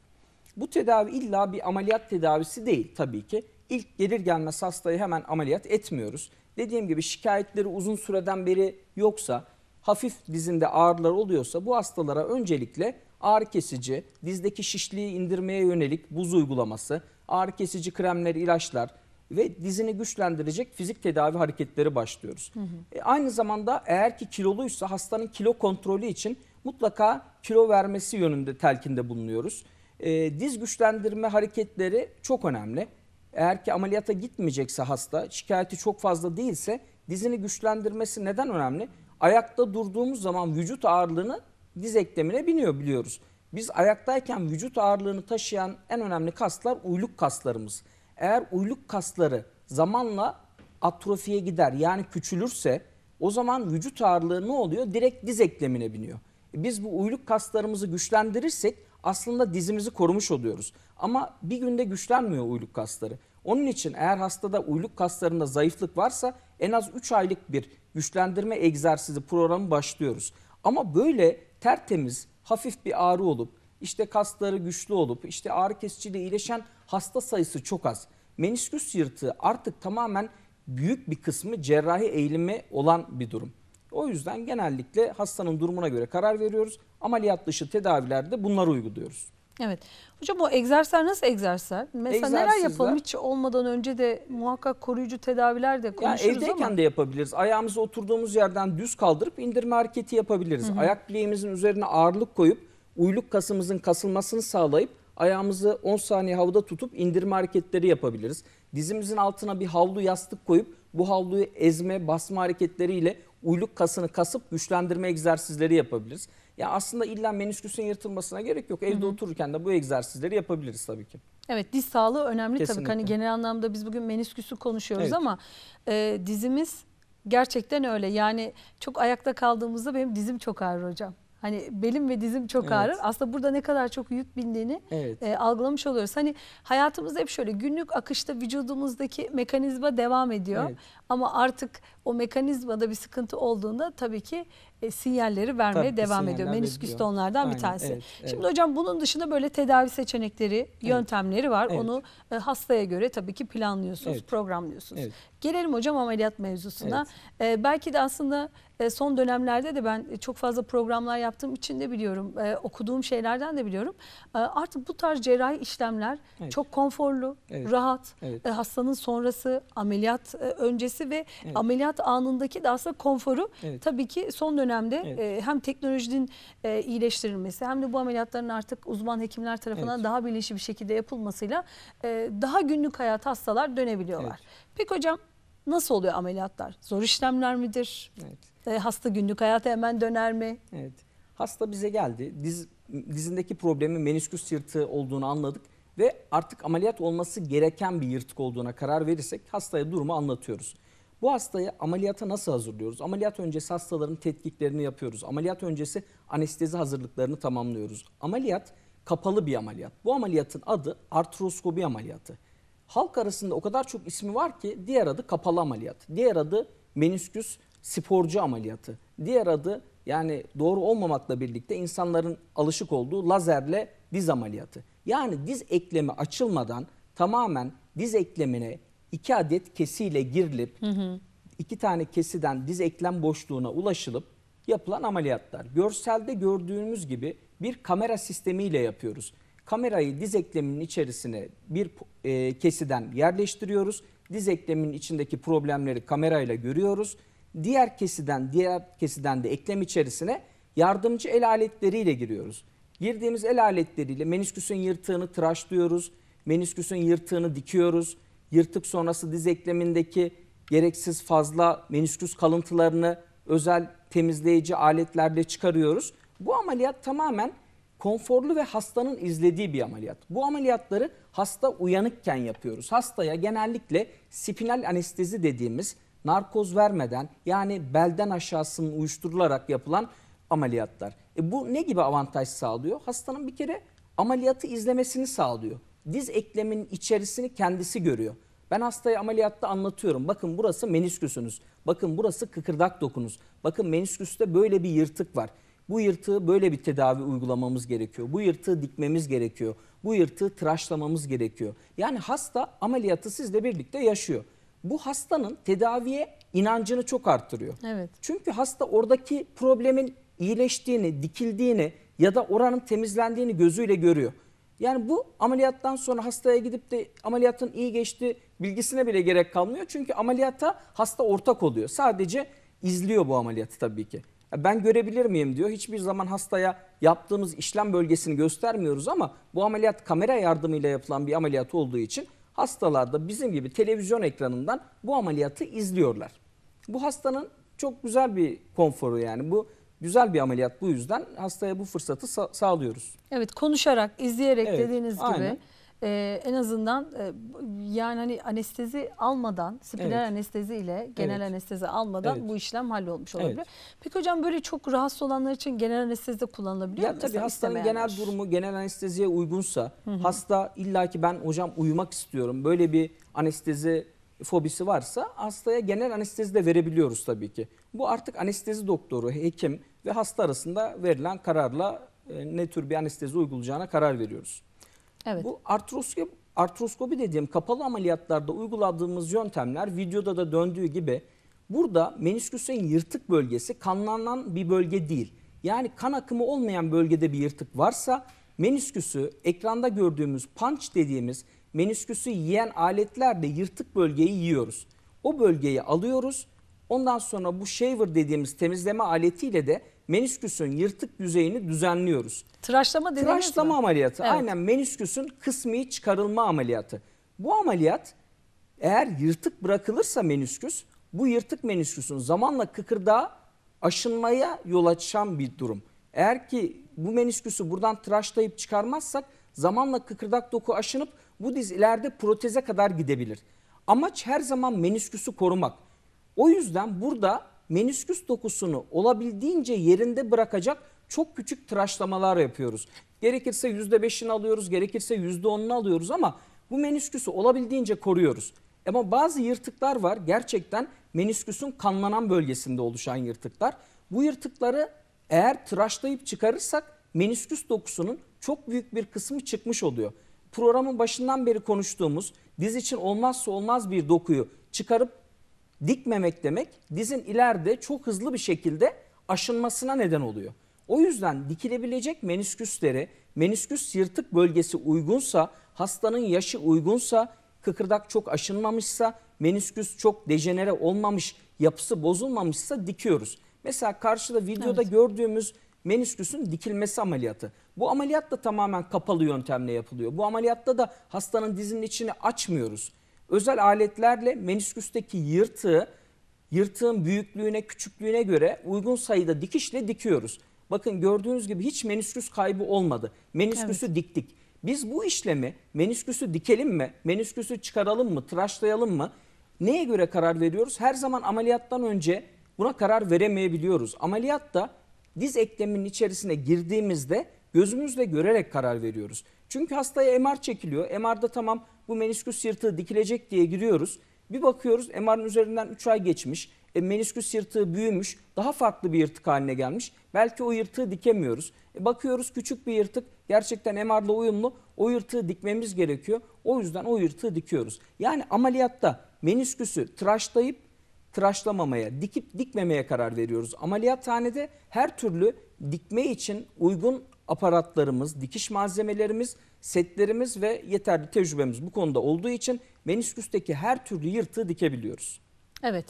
Speaker 2: Bu tedavi illa bir ameliyat tedavisi değil tabii ki. İlk gelir gelmez hastayı hemen ameliyat etmiyoruz. Dediğim gibi şikayetleri uzun süreden beri yoksa, hafif dizinde ağrılar oluyorsa bu hastalara öncelikle ağrı kesici, dizdeki şişliği indirmeye yönelik buz uygulaması, ağrı kesici kremler, ilaçlar ve dizini güçlendirecek fizik tedavi hareketleri başlıyoruz. Hı hı. E, aynı zamanda eğer ki kiloluysa hastanın kilo kontrolü için mutlaka kilo vermesi yönünde telkinde bulunuyoruz. E, diz güçlendirme hareketleri çok önemli. Eğer ki ameliyata gitmeyecekse hasta, şikayeti çok fazla değilse dizini güçlendirmesi neden önemli? Ayakta durduğumuz zaman vücut ağırlığını diz eklemine biniyor biliyoruz. Biz ayaktayken vücut ağırlığını taşıyan en önemli kaslar uyluk kaslarımız. Eğer uyluk kasları zamanla atrofiye gider yani küçülürse o zaman vücut ağırlığı ne oluyor? Direkt diz eklemine biniyor. Biz bu uyluk kaslarımızı güçlendirirsek aslında dizimizi korumuş oluyoruz. Ama bir günde güçlenmiyor uyluk kasları. Onun için eğer hastada uyluk kaslarında zayıflık varsa en az 3 aylık bir güçlendirme egzersizi programı başlıyoruz. Ama böyle tertemiz, hafif bir ağrı olup işte kasları güçlü olup işte ağrı kesiciyle iyileşen hasta sayısı çok az. Menisküs yırtığı artık tamamen büyük bir kısmı cerrahi eğilimi olan bir durum. O yüzden genellikle hastanın durumuna göre karar veriyoruz. Ameliyat dışı tedavilerde bunları uyguluyoruz.
Speaker 1: Evet. Hocam o egzersizler nasıl egzersizler? Mesela Egzersizler- neler yapalım? Hiç olmadan önce de muhakkak koruyucu tedaviler de Yani evdeyken ama.
Speaker 2: de yapabiliriz. Ayağımızı oturduğumuz yerden düz kaldırıp indirme hareketi yapabiliriz. Ayak bileğimizin üzerine ağırlık koyup uyluk kasımızın kasılmasını sağlayıp ayağımızı 10 saniye havada tutup indirme hareketleri yapabiliriz. Dizimizin altına bir havlu yastık koyup bu havluyu ezme, basma hareketleriyle uyluk kasını kasıp güçlendirme egzersizleri yapabiliriz. Ya aslında illa menisküsün yırtılmasına gerek yok. Evde Hı-hı. otururken de bu egzersizleri yapabiliriz tabii ki.
Speaker 1: Evet diz sağlığı önemli hani Kesinlikle. tabii. Hani genel anlamda biz bugün menisküsü konuşuyoruz evet. ama e, dizimiz gerçekten öyle. Yani çok ayakta kaldığımızda benim dizim çok ağrır hocam. Hani belim ve dizim çok evet. ağrır. Aslında burada ne kadar çok yük bindiğini evet. e, algılamış oluyoruz. Hani hayatımız hep şöyle günlük akışta vücudumuzdaki mekanizma devam ediyor. Evet. Ama artık o mekanizmada bir sıkıntı olduğunda tabii ki e, sinyalleri vermeye tabii devam ediyor. Menisküs de onlardan bir tanesi. Evet, evet. Şimdi hocam bunun dışında böyle tedavi seçenekleri, evet. yöntemleri var. Evet. Onu e, hastaya göre tabii ki planlıyorsunuz, evet. programlıyorsunuz. Evet. Gelelim hocam ameliyat mevzusuna. Evet. E, belki de aslında e, son dönemlerde de ben çok fazla programlar yaptığım için de biliyorum. E, okuduğum şeylerden de biliyorum. E, artık bu tarz cerrahi işlemler evet. çok konforlu, evet. rahat. Evet. hastanın sonrası, ameliyat öncesi ve evet. ameliyat anındaki de aslında konforu evet. tabii ki son dönemde evet. hem teknolojinin iyileştirilmesi hem de bu ameliyatların artık uzman hekimler tarafından evet. daha bilinçli bir şekilde yapılmasıyla daha günlük hayat hastalar dönebiliyorlar. Evet. Peki hocam nasıl oluyor ameliyatlar? Zor işlemler midir? Evet. E, hasta günlük hayata hemen döner mi?
Speaker 2: Evet. Hasta bize geldi. Diz, dizindeki problemi menisküs yırtığı olduğunu anladık ve artık ameliyat olması gereken bir yırtık olduğuna karar verirsek hastaya durumu anlatıyoruz. Bu hastayı ameliyata nasıl hazırlıyoruz? Ameliyat öncesi hastaların tetkiklerini yapıyoruz. Ameliyat öncesi anestezi hazırlıklarını tamamlıyoruz. Ameliyat kapalı bir ameliyat. Bu ameliyatın adı artroskopi ameliyatı. Halk arasında o kadar çok ismi var ki diğer adı kapalı ameliyat. Diğer adı menisküs sporcu ameliyatı. Diğer adı yani doğru olmamakla birlikte insanların alışık olduğu lazerle diz ameliyatı. Yani diz eklemi açılmadan tamamen diz eklemine iki adet kesiyle girilip hı hı. iki tane kesiden diz eklem boşluğuna ulaşılıp yapılan ameliyatlar. Görselde gördüğümüz gibi bir kamera sistemiyle yapıyoruz. Kamerayı diz ekleminin içerisine bir e, kesiden yerleştiriyoruz. Diz ekleminin içindeki problemleri kamerayla görüyoruz diğer kesiden diğer kesiden de eklem içerisine yardımcı el aletleriyle giriyoruz. Girdiğimiz el aletleriyle menisküsün yırtığını tıraşlıyoruz. Menisküsün yırtığını dikiyoruz. Yırtık sonrası diz eklemindeki gereksiz fazla menisküs kalıntılarını özel temizleyici aletlerle çıkarıyoruz. Bu ameliyat tamamen konforlu ve hastanın izlediği bir ameliyat. Bu ameliyatları hasta uyanıkken yapıyoruz. Hastaya genellikle spinal anestezi dediğimiz narkoz vermeden yani belden aşağısının uyuşturularak yapılan ameliyatlar. E bu ne gibi avantaj sağlıyor? Hastanın bir kere ameliyatı izlemesini sağlıyor. Diz eklemin içerisini kendisi görüyor. Ben hastaya ameliyatta anlatıyorum. Bakın burası menisküsünüz. Bakın burası kıkırdak dokunuz. Bakın menisküste böyle bir yırtık var. Bu yırtığı böyle bir tedavi uygulamamız gerekiyor. Bu yırtığı dikmemiz gerekiyor. Bu yırtığı tıraşlamamız gerekiyor. Yani hasta ameliyatı sizle birlikte yaşıyor bu hastanın tedaviye inancını çok arttırıyor. Evet. Çünkü hasta oradaki problemin iyileştiğini, dikildiğini ya da oranın temizlendiğini gözüyle görüyor. Yani bu ameliyattan sonra hastaya gidip de ameliyatın iyi geçti bilgisine bile gerek kalmıyor. Çünkü ameliyata hasta ortak oluyor. Sadece izliyor bu ameliyatı tabii ki. Ben görebilir miyim diyor. Hiçbir zaman hastaya yaptığımız işlem bölgesini göstermiyoruz ama bu ameliyat kamera yardımıyla yapılan bir ameliyat olduğu için hastalarda bizim gibi televizyon ekranından bu ameliyatı izliyorlar. Bu hastanın çok güzel bir konforu yani bu güzel bir ameliyat bu yüzden hastaya bu fırsatı sa sağlıyoruz.
Speaker 1: Evet konuşarak, izleyerek evet, dediğiniz gibi e, en azından e, yani hani anestezi almadan, spinal evet. anestezi ile genel evet. anestezi almadan evet. bu işlem hallolmuş olabilir. Evet. Peki hocam böyle çok rahatsız olanlar için genel anestezi de kullanılabiliyor ya, mu? Tabii hastanın genel
Speaker 2: durumu genel anesteziye uygunsa hı hı. hasta illaki ben hocam uyumak istiyorum böyle bir anestezi fobisi varsa hastaya genel anestezi de verebiliyoruz tabii ki. Bu artık anestezi doktoru, hekim ve hasta arasında verilen kararla e, ne tür bir anestezi uygulayacağına karar veriyoruz. Evet. Bu artroskop, artroskopi dediğim kapalı ameliyatlarda uyguladığımız yöntemler videoda da döndüğü gibi burada menisküsün yırtık bölgesi kanlanan bir bölge değil. Yani kan akımı olmayan bölgede bir yırtık varsa menisküsü ekranda gördüğümüz punch dediğimiz menisküsü yiyen aletlerle yırtık bölgeyi yiyoruz. O bölgeyi alıyoruz. Ondan sonra bu shaver dediğimiz temizleme aletiyle de menisküsün yırtık yüzeyini düzenliyoruz. Tıraşlama dediniz Tıraşlama mi? ameliyatı. Evet. Aynen menisküsün kısmi çıkarılma ameliyatı. Bu ameliyat eğer yırtık bırakılırsa menisküs bu yırtık menisküsün zamanla kıkırdağa aşınmaya yol açan bir durum. Eğer ki bu menisküsü buradan tıraşlayıp çıkarmazsak zamanla kıkırdak doku aşınıp bu diz ileride proteze kadar gidebilir. Amaç her zaman menisküsü korumak. O yüzden burada menisküs dokusunu olabildiğince yerinde bırakacak çok küçük tıraşlamalar yapıyoruz. Gerekirse %5'ini alıyoruz, gerekirse %10'unu alıyoruz ama bu menisküsü olabildiğince koruyoruz. Ama bazı yırtıklar var gerçekten menisküsün kanlanan bölgesinde oluşan yırtıklar. Bu yırtıkları eğer tıraşlayıp çıkarırsak menisküs dokusunun çok büyük bir kısmı çıkmış oluyor. Programın başından beri konuştuğumuz diz için olmazsa olmaz bir dokuyu çıkarıp Dikmemek demek dizin ileride çok hızlı bir şekilde aşınmasına neden oluyor. O yüzden dikilebilecek menisküsleri, menisküs yırtık bölgesi uygunsa, hastanın yaşı uygunsa, kıkırdak çok aşınmamışsa, menisküs çok dejenere olmamış, yapısı bozulmamışsa dikiyoruz. Mesela karşıda videoda evet. gördüğümüz menisküsün dikilmesi ameliyatı. Bu ameliyat da tamamen kapalı yöntemle yapılıyor. Bu ameliyatta da hastanın dizinin içini açmıyoruz özel aletlerle menisküsteki yırtığı yırtığın büyüklüğüne, küçüklüğüne göre uygun sayıda dikişle dikiyoruz. Bakın gördüğünüz gibi hiç menisküs kaybı olmadı. Menisküsü evet. diktik. Biz bu işlemi menisküsü dikelim mi, menisküsü çıkaralım mı, tıraşlayalım mı? Neye göre karar veriyoruz? Her zaman ameliyattan önce buna karar veremeyebiliyoruz. Ameliyatta diz ekleminin içerisine girdiğimizde gözümüzle görerek karar veriyoruz. Çünkü hastaya MR çekiliyor. MR'da tamam bu menisküs yırtığı dikilecek diye giriyoruz. Bir bakıyoruz MR'ın üzerinden 3 ay geçmiş. E, menisküs yırtığı büyümüş. Daha farklı bir yırtık haline gelmiş. Belki o yırtığı dikemiyoruz. E, bakıyoruz küçük bir yırtık gerçekten MR'la uyumlu. O yırtığı dikmemiz gerekiyor. O yüzden o yırtığı dikiyoruz. Yani ameliyatta menisküsü tıraşlayıp tıraşlamamaya, dikip dikmemeye karar veriyoruz. Ameliyathanede her türlü dikme için uygun aparatlarımız, dikiş malzemelerimiz, setlerimiz ve yeterli tecrübemiz bu konuda olduğu için menisküsteki her türlü yırtığı dikebiliyoruz.
Speaker 1: Evet.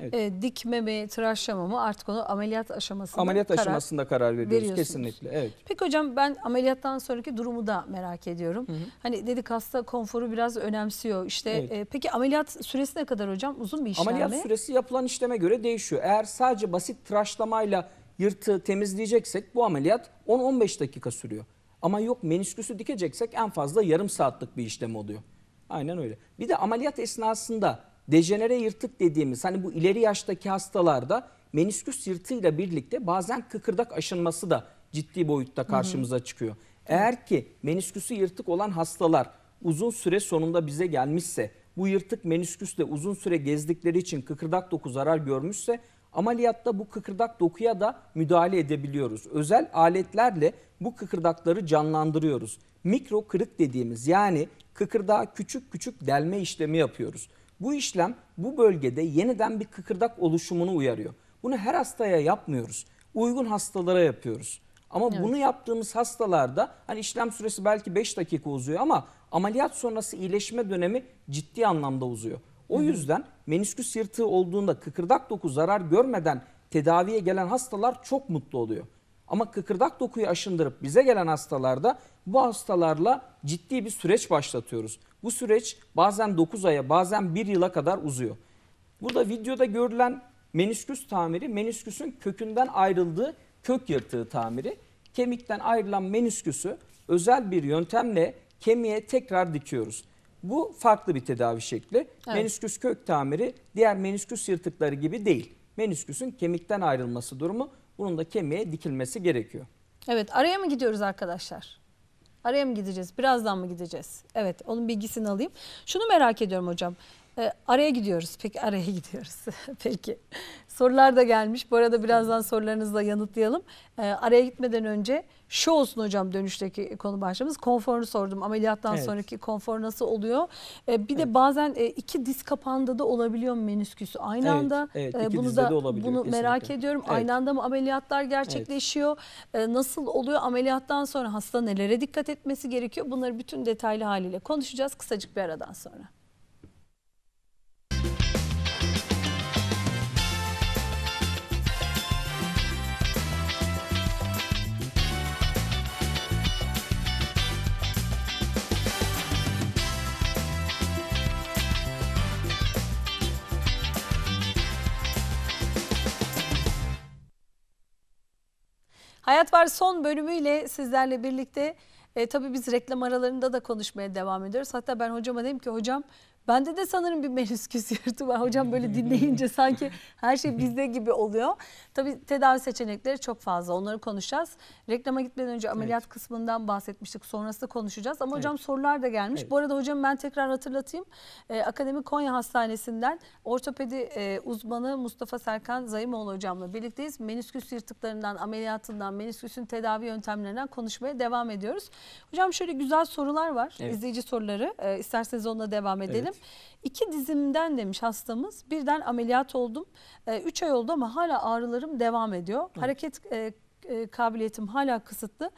Speaker 1: evet. E, ee, dikme mi, tıraşlama mı artık onu ameliyat aşamasında ameliyat karar aşamasında
Speaker 2: karar veriyoruz kesinlikle. Evet.
Speaker 1: Peki hocam ben ameliyattan sonraki durumu da merak ediyorum. Hı hı. Hani dedik hasta konforu biraz önemsiyor. İşte evet. e, peki ameliyat süresi ne kadar hocam? Uzun bir işlem ameliyat mi? Ameliyat
Speaker 2: süresi yapılan işleme göre değişiyor. Eğer sadece basit tıraşlamayla yırtığı temizleyeceksek bu ameliyat 10-15 dakika sürüyor. Ama yok menisküsü dikeceksek en fazla yarım saatlik bir işlem oluyor. Aynen öyle. Bir de ameliyat esnasında dejenere yırtık dediğimiz hani bu ileri yaştaki hastalarda menisküs yırtığıyla birlikte bazen kıkırdak aşınması da ciddi boyutta karşımıza hı hı. çıkıyor. Eğer ki menisküsü yırtık olan hastalar uzun süre sonunda bize gelmişse bu yırtık menisküsle uzun süre gezdikleri için kıkırdak doku zarar görmüşse Ameliyatta bu kıkırdak dokuya da müdahale edebiliyoruz. Özel aletlerle bu kıkırdakları canlandırıyoruz. Mikro kırık dediğimiz yani kıkırdağa küçük küçük delme işlemi yapıyoruz. Bu işlem bu bölgede yeniden bir kıkırdak oluşumunu uyarıyor. Bunu her hastaya yapmıyoruz. Uygun hastalara yapıyoruz. Ama evet. bunu yaptığımız hastalarda hani işlem süresi belki 5 dakika uzuyor ama ameliyat sonrası iyileşme dönemi ciddi anlamda uzuyor. O Hı-hı. yüzden menisküs yırtığı olduğunda kıkırdak doku zarar görmeden tedaviye gelen hastalar çok mutlu oluyor. Ama kıkırdak dokuyu aşındırıp bize gelen hastalarda bu hastalarla ciddi bir süreç başlatıyoruz. Bu süreç bazen 9 aya bazen 1 yıla kadar uzuyor. Burada videoda görülen menisküs tamiri menisküsün kökünden ayrıldığı kök yırtığı tamiri. Kemikten ayrılan menisküsü özel bir yöntemle kemiğe tekrar dikiyoruz. Bu farklı bir tedavi şekli. Evet. Menisküs kök tamiri diğer menisküs yırtıkları gibi değil. Menisküsün kemikten ayrılması durumu bunun da kemiğe dikilmesi gerekiyor.
Speaker 1: Evet araya mı gidiyoruz arkadaşlar? Araya mı gideceğiz? Birazdan mı gideceğiz? Evet onun bilgisini alayım. Şunu merak ediyorum hocam. E, araya gidiyoruz. Peki araya gidiyoruz. Peki. Sorular da gelmiş. Bu arada birazdan sorularınızla yanıtlayalım. E, araya gitmeden önce şu olsun hocam dönüşteki konu başlığımız. Konforunu sordum. Ameliyattan evet. sonraki konfor nasıl oluyor? E, bir evet. de bazen e, iki diz kapağında da olabiliyor menisküsü. Aynı evet, anda evet, e, bunu da bunu kesinlikle. merak ediyorum. Evet. Aynı anda mı ameliyatlar gerçekleşiyor? Evet. E, nasıl oluyor? Ameliyattan sonra hasta nelere dikkat etmesi gerekiyor? Bunları bütün detaylı haliyle konuşacağız kısacık bir aradan sonra. Hayat Var son bölümüyle sizlerle birlikte e, tabii biz reklam aralarında da konuşmaya devam ediyoruz. Hatta ben hocama dedim ki hocam Bende de sanırım bir menisküs yırtı var. Hocam böyle dinleyince sanki her şey bizde gibi oluyor. Tabii tedavi seçenekleri çok fazla. Onları konuşacağız. Reklama gitmeden önce ameliyat evet. kısmından bahsetmiştik. Sonrasında konuşacağız. Ama hocam evet. sorular da gelmiş. Evet. Bu arada hocam ben tekrar hatırlatayım. Ee, Akademi Konya Hastanesi'nden ortopedi e, uzmanı Mustafa Serkan Zayımoğlu hocamla birlikteyiz. Menisküs yırtıklarından, ameliyatından, menisküsün tedavi yöntemlerinden konuşmaya devam ediyoruz. Hocam şöyle güzel sorular var. Evet. İzleyici soruları. Ee, isterseniz onunla devam edelim. Evet maalesef. İki dizimden demiş hastamız birden ameliyat oldum. E, üç ay oldu ama hala ağrılarım devam ediyor. Hı. Hareket e, e, kabiliyetim hala kısıtlı.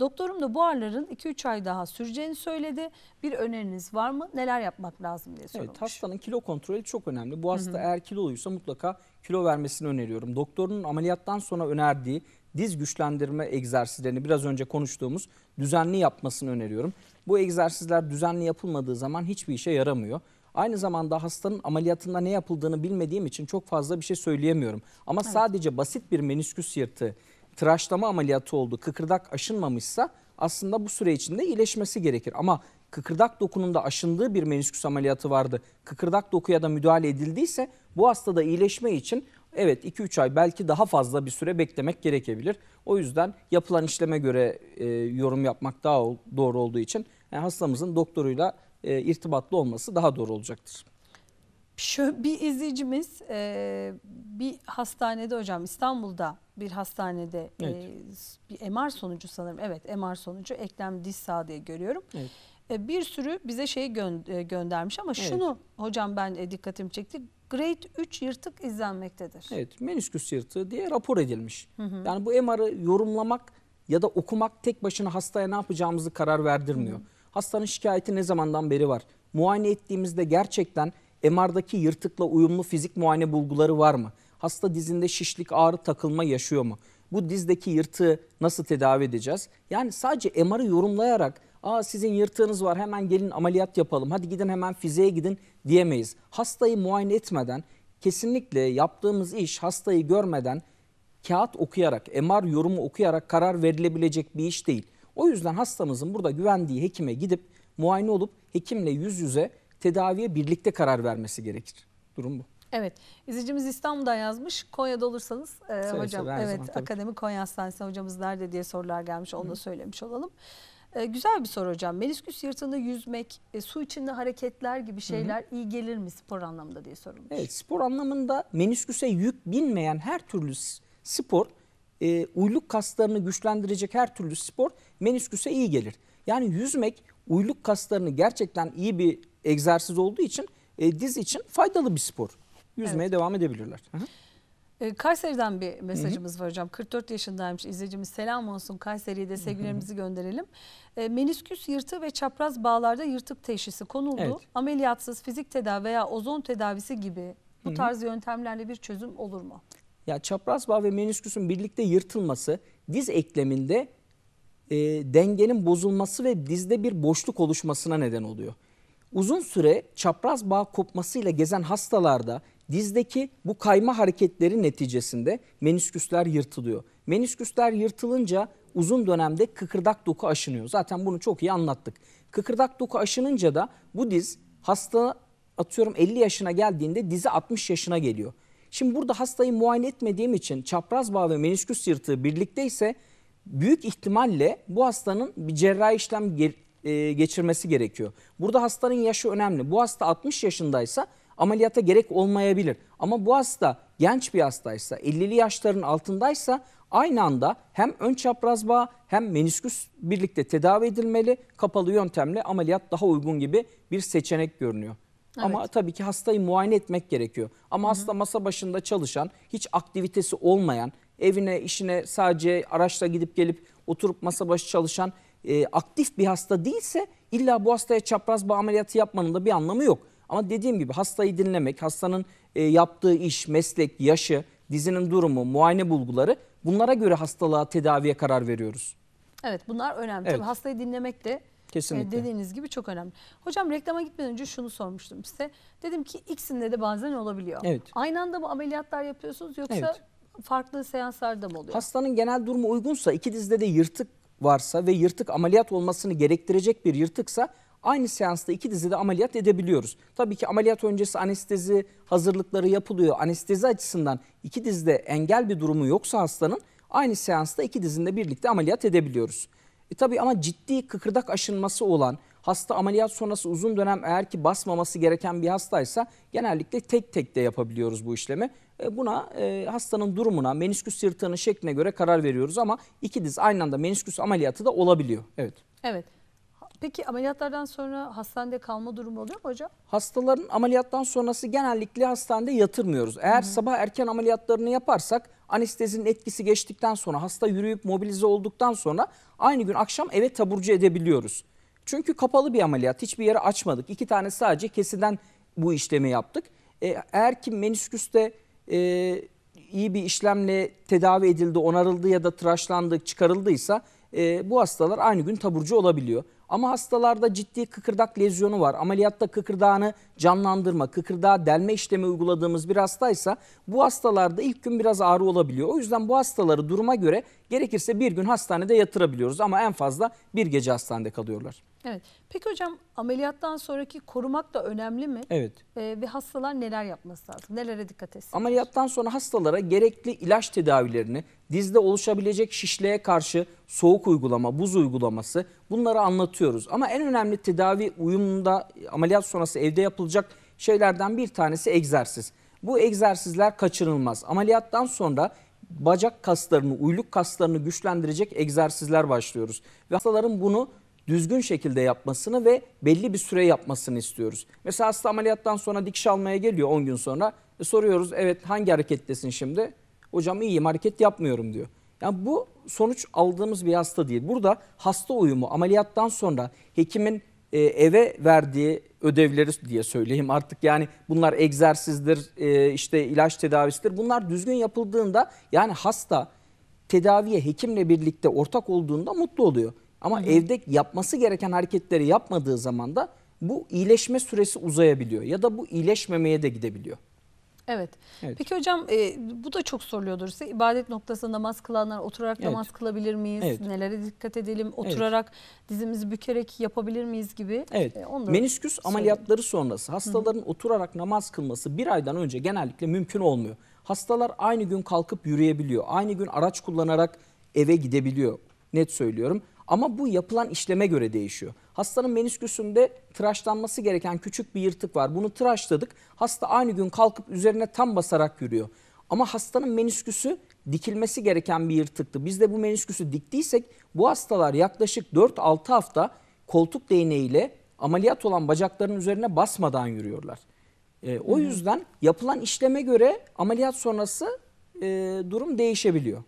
Speaker 1: Doktorum da bu ağrıların 2-3 ay daha süreceğini söyledi. Bir öneriniz var mı? Neler yapmak lazım diye sorulmuş. Evet,
Speaker 2: hastanın kilo kontrolü çok önemli. Bu hasta hı hı. eğer kiloluysa mutlaka kilo vermesini öneriyorum. Doktorunun ameliyattan sonra önerdiği diz güçlendirme egzersizlerini biraz önce konuştuğumuz düzenli yapmasını öneriyorum. Bu egzersizler düzenli yapılmadığı zaman hiçbir işe yaramıyor. Aynı zamanda hastanın ameliyatında ne yapıldığını bilmediğim için çok fazla bir şey söyleyemiyorum. Ama evet. sadece basit bir menisküs yırtığı, tıraşlama ameliyatı oldu, kıkırdak aşınmamışsa aslında bu süre içinde iyileşmesi gerekir. Ama kıkırdak dokununda aşındığı bir menisküs ameliyatı vardı. Kıkırdak dokuya da müdahale edildiyse bu hastada iyileşme için evet 2-3 ay belki daha fazla bir süre beklemek gerekebilir. O yüzden yapılan işleme göre e, yorum yapmak daha doğru olduğu için yani e, hastamızın doktoruyla e, irtibatlı olması daha doğru olacaktır.
Speaker 1: Şu bir izleyicimiz e, bir hastanede hocam İstanbul'da bir hastanede e, evet. e, bir MR sonucu sanırım evet MR sonucu eklem diz sağ diye görüyorum. Evet. E, bir sürü bize şey gö e, göndermiş ama evet. şunu hocam ben e, dikkatimi çekti grade 3 yırtık izlenmektedir. Evet
Speaker 2: menisküs yırtığı diye rapor edilmiş. Hı hı. Yani bu MR'ı yorumlamak ya da okumak tek başına hastaya ne yapacağımızı karar verdirmiyor. Hı hı. Hastanın şikayeti ne zamandan beri var? Muayene ettiğimizde gerçekten MR'daki yırtıkla uyumlu fizik muayene bulguları var mı? Hasta dizinde şişlik, ağrı, takılma yaşıyor mu? Bu dizdeki yırtığı nasıl tedavi edeceğiz? Yani sadece MR'ı yorumlayarak Aa sizin yırtığınız var hemen gelin ameliyat yapalım. Hadi gidin hemen fizeye gidin diyemeyiz. Hastayı muayene etmeden kesinlikle yaptığımız iş hastayı görmeden kağıt okuyarak, MR yorumu okuyarak karar verilebilecek bir iş değil. O yüzden hastamızın burada güvendiği hekime gidip muayene olup hekimle yüz yüze tedaviye birlikte karar vermesi gerekir. Durum bu.
Speaker 1: Evet. İzleyicimiz İstanbul'da yazmış. Konya'da olursanız e, hocam evet zaman, Akademi Konya Hastanesi hocamız nerede diye sorular gelmiş. Onu Hı. da söylemiş olalım. Ee, güzel bir soru hocam. Menisküs yırtığında yüzmek, e, su içinde hareketler gibi şeyler Hı -hı. iyi gelir mi spor anlamında diye sorulmuş. Evet
Speaker 2: spor anlamında menisküse yük binmeyen her türlü spor, e, uyluk kaslarını güçlendirecek her türlü spor menisküse iyi gelir. Yani yüzmek uyluk kaslarını gerçekten iyi bir egzersiz olduğu için e, diz için faydalı bir spor. Yüzmeye evet. devam edebilirler. Hı -hı.
Speaker 1: Ee, Kayseri'den bir mesajımız Hı -hı. var hocam. 44 yaşındaymış izleyicimiz. Selam olsun Kayseri'ye de sevgilerimizi Hı -hı. gönderelim. E, menisküs yırtığı ve çapraz bağlarda yırtık teşhisi konuldu. Evet. Ameliyatsız fizik tedavi veya ozon tedavisi gibi bu Hı -hı. tarz yöntemlerle bir çözüm olur mu?
Speaker 2: Ya çapraz bağ ve menisküsün birlikte yırtılması diz ekleminde e, dengenin bozulması ve dizde bir boşluk oluşmasına neden oluyor. Uzun süre çapraz bağ kopmasıyla gezen hastalarda Dizdeki bu kayma hareketleri neticesinde menisküsler yırtılıyor. Menisküsler yırtılınca uzun dönemde kıkırdak doku aşınıyor. Zaten bunu çok iyi anlattık. Kıkırdak doku aşınınca da bu diz hasta atıyorum 50 yaşına geldiğinde dizi 60 yaşına geliyor. Şimdi burada hastayı muayene etmediğim için çapraz bağ ve menisküs yırtığı birlikte ise büyük ihtimalle bu hastanın bir cerrahi işlem e, geçirmesi gerekiyor. Burada hastanın yaşı önemli. Bu hasta 60 yaşındaysa ameliyata gerek olmayabilir. Ama bu hasta genç bir hastaysa, 50'li yaşların altındaysa aynı anda hem ön çapraz bağ hem menisküs birlikte tedavi edilmeli. Kapalı yöntemle ameliyat daha uygun gibi bir seçenek görünüyor. Evet. Ama tabii ki hastayı muayene etmek gerekiyor. Ama Hı -hı. hasta masa başında çalışan, hiç aktivitesi olmayan, evine, işine sadece araçla gidip gelip oturup masa başı çalışan e, aktif bir hasta değilse illa bu hastaya çapraz bağ ameliyatı yapmanın da bir anlamı yok. Ama dediğim gibi hastayı dinlemek, hastanın e, yaptığı iş, meslek, yaşı, dizinin durumu, muayene bulguları bunlara göre hastalığa tedaviye karar veriyoruz.
Speaker 1: Evet bunlar önemli. Evet. Tabii hastayı dinlemek de e, Kesinlikle. dediğiniz gibi çok önemli. Hocam reklama gitmeden önce şunu sormuştum size. Dedim ki ikisinde de bazen olabiliyor. Evet. Aynı anda mı ameliyatlar yapıyorsunuz yoksa evet. farklı seanslarda mı oluyor?
Speaker 2: Hastanın genel durumu uygunsa iki dizde de yırtık varsa ve yırtık ameliyat olmasını gerektirecek bir yırtıksa aynı seansta iki dizide ameliyat edebiliyoruz. Tabii ki ameliyat öncesi anestezi hazırlıkları yapılıyor. Anestezi açısından iki dizide engel bir durumu yoksa hastanın aynı seansta iki dizinde birlikte ameliyat edebiliyoruz. E tabii ama ciddi kıkırdak aşınması olan hasta ameliyat sonrası uzun dönem eğer ki basmaması gereken bir hastaysa genellikle tek tek de yapabiliyoruz bu işlemi. E buna e, hastanın durumuna, menisküs yırtığının şekline göre karar veriyoruz ama iki diz aynı anda menisküs ameliyatı da olabiliyor. Evet.
Speaker 1: Evet. Peki ameliyatlardan sonra hastanede kalma durumu oluyor mu hocam?
Speaker 2: Hastaların ameliyattan sonrası genellikle hastanede yatırmıyoruz. Eğer Hı -hı. sabah erken ameliyatlarını yaparsak anestezinin etkisi geçtikten sonra hasta yürüyüp mobilize olduktan sonra aynı gün akşam eve taburcu edebiliyoruz. Çünkü kapalı bir ameliyat hiçbir yere açmadık. İki tane sadece kesiden bu işlemi yaptık. E, eğer ki menisküste e, iyi bir işlemle tedavi edildi, onarıldı ya da tıraşlandı, çıkarıldıysa e, bu hastalar aynı gün taburcu olabiliyor. Ama hastalarda ciddi kıkırdak lezyonu var. Ameliyatta kıkırdağını canlandırma, kıkırdağa delme işlemi uyguladığımız bir hastaysa bu hastalarda ilk gün biraz ağrı olabiliyor. O yüzden bu hastaları duruma göre gerekirse bir gün hastanede yatırabiliyoruz ama en fazla bir gece hastanede kalıyorlar.
Speaker 1: Evet. Peki hocam ameliyattan sonraki korumak da önemli mi? Evet. Ee, ve hastalar neler yapması lazım? Nelere dikkat etsin?
Speaker 2: Ameliyattan sonra hastalara gerekli ilaç tedavilerini, dizde oluşabilecek şişliğe karşı soğuk uygulama, buz uygulaması bunları anlatıyoruz. Ama en önemli tedavi uyumunda ameliyat sonrası evde yapılacak şeylerden bir tanesi egzersiz. Bu egzersizler kaçınılmaz. Ameliyattan sonra bacak kaslarını, uyluk kaslarını güçlendirecek egzersizler başlıyoruz. Ve hastaların bunu düzgün şekilde yapmasını ve belli bir süre yapmasını istiyoruz. Mesela hasta ameliyattan sonra dikiş almaya geliyor 10 gün sonra. E soruyoruz evet hangi harekettesin şimdi? Hocam iyiyim hareket yapmıyorum diyor. Yani bu sonuç aldığımız bir hasta değil. Burada hasta uyumu ameliyattan sonra hekimin e, eve verdiği ödevleri diye söyleyeyim artık yani bunlar egzersizdir e, işte ilaç tedavisidir bunlar düzgün yapıldığında yani hasta tedaviye hekimle birlikte ortak olduğunda mutlu oluyor. Ama Hı. evde yapması gereken hareketleri yapmadığı zaman da bu iyileşme süresi uzayabiliyor ya da bu iyileşmemeye de gidebiliyor.
Speaker 1: Evet. evet. Peki hocam e, bu da çok soruluyordur size. İbadet noktasında namaz kılanlar oturarak evet. namaz kılabilir miyiz? Evet. Nelere dikkat edelim? Oturarak evet. dizimizi bükerek yapabilir miyiz gibi. Evet. E, Menisküs söyleyeyim. ameliyatları
Speaker 2: sonrası hastaların Hı -hı. oturarak namaz kılması bir aydan önce genellikle mümkün olmuyor. Hastalar aynı gün kalkıp yürüyebiliyor. Aynı gün araç kullanarak eve gidebiliyor. Net söylüyorum. Ama bu yapılan işleme göre değişiyor. Hastanın menisküsünde tıraşlanması gereken küçük bir yırtık var. Bunu tıraşladık. Hasta aynı gün kalkıp üzerine tam basarak yürüyor. Ama hastanın menisküsü dikilmesi gereken bir yırtıktı. Biz de bu menisküsü diktiysek bu hastalar yaklaşık 4-6 hafta koltuk değneğiyle ameliyat olan bacakların üzerine basmadan yürüyorlar. E, o yüzden yapılan işleme göre ameliyat sonrası e, durum değişebiliyor.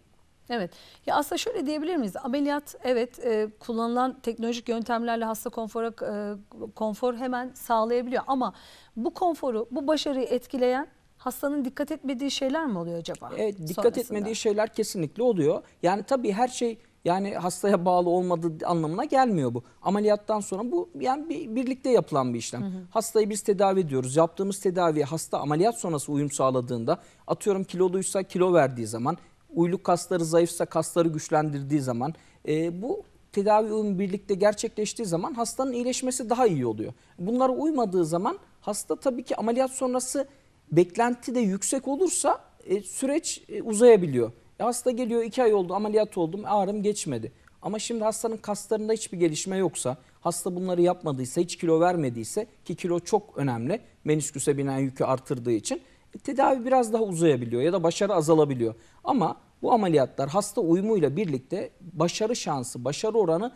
Speaker 1: Evet. Ya aslında şöyle diyebilir miyiz? Ameliyat evet e, kullanılan teknolojik yöntemlerle hasta konfora e, konfor hemen sağlayabiliyor ama bu konforu, bu başarıyı etkileyen hastanın dikkat etmediği şeyler mi oluyor acaba? Evet, dikkat sonrasında? etmediği
Speaker 2: şeyler kesinlikle oluyor. Yani tabii her şey yani hastaya bağlı olmadığı anlamına gelmiyor bu. Ameliyattan sonra bu yani bir, birlikte yapılan bir işlem. Hı hı. Hastayı biz tedavi ediyoruz. Yaptığımız tedaviye hasta ameliyat sonrası uyum sağladığında atıyorum kiloluysa kilo verdiği zaman uyluk kasları zayıfsa kasları güçlendirdiği zaman e, bu tedavi uyumu birlikte gerçekleştiği zaman hastanın iyileşmesi daha iyi oluyor. Bunlara uymadığı zaman hasta tabii ki ameliyat sonrası beklenti de yüksek olursa e, süreç e, uzayabiliyor. E, hasta geliyor iki ay oldu ameliyat oldum ağrım geçmedi. Ama şimdi hastanın kaslarında hiçbir gelişme yoksa, hasta bunları yapmadıysa, hiç kilo vermediyse ki kilo çok önemli menisküse binen yükü artırdığı için e, tedavi biraz daha uzayabiliyor ya da başarı azalabiliyor. Ama bu ameliyatlar hasta uyumuyla birlikte başarı şansı, başarı oranı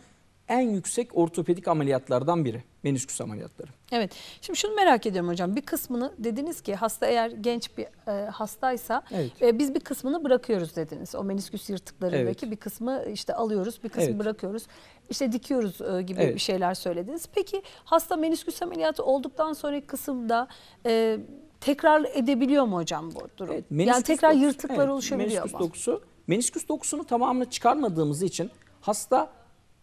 Speaker 2: en yüksek ortopedik ameliyatlardan biri menisküs ameliyatları.
Speaker 1: Evet şimdi şunu merak ediyorum hocam bir kısmını dediniz ki hasta eğer genç bir e, hastaysa evet. e, biz bir kısmını bırakıyoruz dediniz. O menisküs yırtıklarındaki evet. bir kısmı işte alıyoruz bir kısmı evet. bırakıyoruz işte dikiyoruz e, gibi evet. bir şeyler söylediniz. Peki hasta menisküs ameliyatı olduktan sonraki kısımda... E, tekrar edebiliyor mu hocam bu durum? Evet, yani tekrar dokusu, yırtıklar evet, oluşabiliyor menisküs mu?
Speaker 2: Dokusu, menisküs dokusunu tamamını çıkarmadığımız için hasta